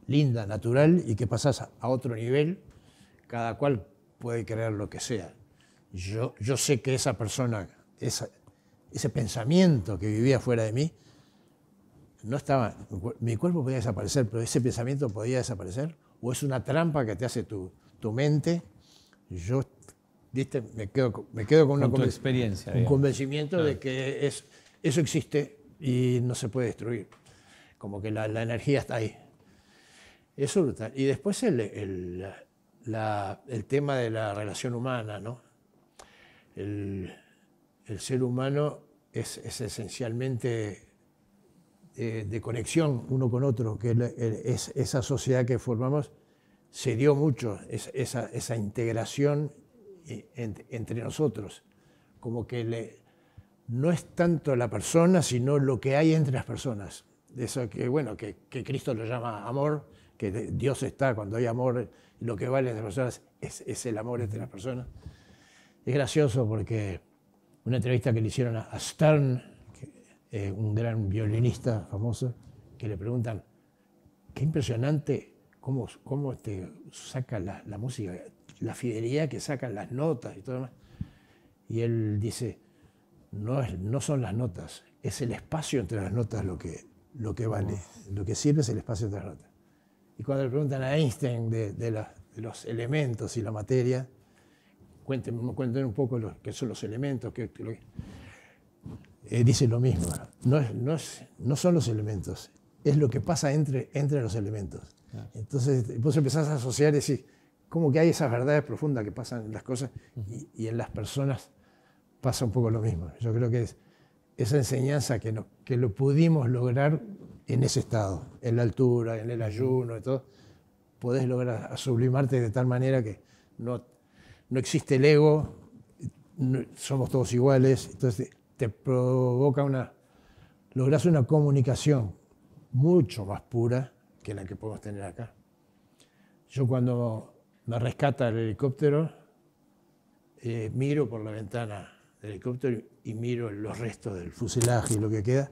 linda, natural, y que pasás a, otro nivel. Cada cual puede creer lo que sea. Yo, yo sé que esa persona, ese pensamiento que vivía fuera de mí, no estaba, mi cuerpo podía desaparecer, pero ese pensamiento podía desaparecer o es una trampa que te hace tu, tu mente, yo Me, quedo, me quedo con, una experiencia, un convencimiento de que es, eso existe y no se puede destruir. Como que la, la energía está ahí. Eso Y después el, el, el, tema de la relación humana, ¿no? El, el ser humano es, es esencialmente eh, de conexión uno con otro, que es esa sociedad que formamos, se dio mucho, esa, integración eh, entre nosotros. Como que no es tanto la persona, sino lo que hay entre las personas. Eso que, bueno, que, Cristo lo llama amor, que Dios está cuando hay amor, lo que vale entre las personas es, es, el amor entre las personas. Es gracioso porque una entrevista que le hicieron a Stern eh, un gran violinista famoso, que le preguntan, qué impresionante cómo, cómo este saca la, música, la fidelidad que sacan las notas y todo demás. Y él dice, no, no son las notas, es el espacio entre las notas lo que, lo que vale, lo que sirve es el espacio entre las notas. Y cuando le preguntan a Einstein de, los elementos y la materia, cuéntenme un poco lo son los elementos. qué eh, dice lo mismo. No, no, no, son los elementos, es lo que pasa entre, entre los elementos. Entonces vos empezás a asociar y decís, como que hay esas verdades profundas que pasan en las cosas y, en las personas pasa un poco lo mismo. Yo creo que es esa enseñanza que, que lo pudimos lograr en ese estado, en la altura, en el ayuno y todo, podés lograr sublimarte de tal manera que no, no existe el ego, somos todos iguales, entonces te provoca una, logras una comunicación mucho más pura que la que podemos tener acá. Yo cuando me rescata el helicóptero, eh, miro por la ventana del helicóptero y miro los restos del fuselaje y lo que queda,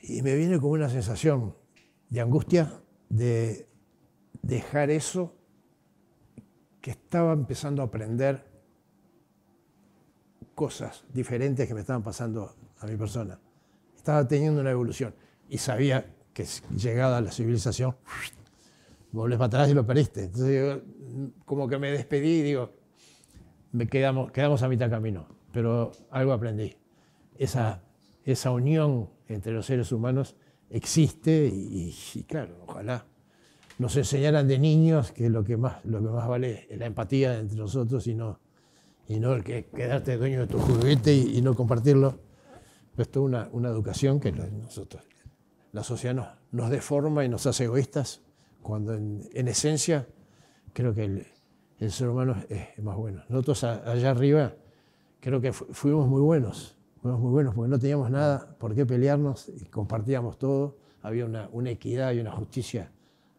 y me viene como una sensación de angustia de dejar eso que estaba empezando a aprender cosas diferentes que me estaban pasando a mi persona. Estaba teniendo una evolución y sabía que llegada a la civilización, volvés para atrás y lo perdiste. Entonces, mm, como que me despedí y digo, me quedamos, quedamos a mitad camino, pero algo aprendí. Esa, esa unión entre los seres humanos existe y, y, claro, ojalá nos enseñaran de niños que lo que más, lo que más vale es la empatía entre nosotros y no y no el que quedarte dueño de tu juguete y, no compartirlo. esto es una, una educación que nosotros, la sociedad nos deforma y nos hace egoístas, cuando en, esencia creo que el, ser humano es, más bueno. Nosotros allá arriba creo que fuimos muy buenos, fuimos muy buenos porque no teníamos nada por qué pelearnos y compartíamos todo. Había una, equidad y una justicia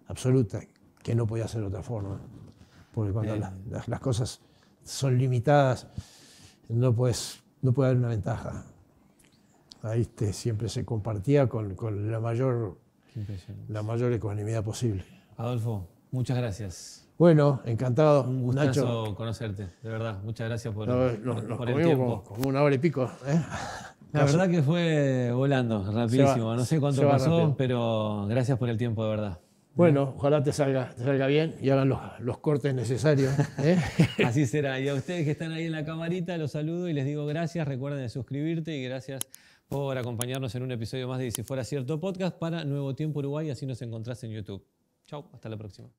absoluta que no podía ser de otra forma. Porque cuando las cosas son limitadas, no, puedes, no puede haber una ventaja. Ahí este, siempre se compartía con, la, mayor, la mayor ecuanimidad posible. Adolfo, muchas gracias. Bueno, encantado. Un gusto conocerte, de verdad. Muchas gracias por, el tiempo. Como, como, y pico. ¿eh? La verdad que fue volando, rapidísimo. no sé cuánto pasó, pero gracias por el tiempo, de verdad. Bueno, ojalá te salga, salga bien y hagan los, cortes necesarios. ¿eh? Así será. Y a ustedes que están ahí en la camarita, los saludo y les digo gracias. Recuerden suscribirte y gracias por acompañarnos en un episodio más de Si Fuera Cierto Podcast para Nuevo Tiempo Uruguay. Así nos encontrás en YouTube. Chao, hasta la próxima.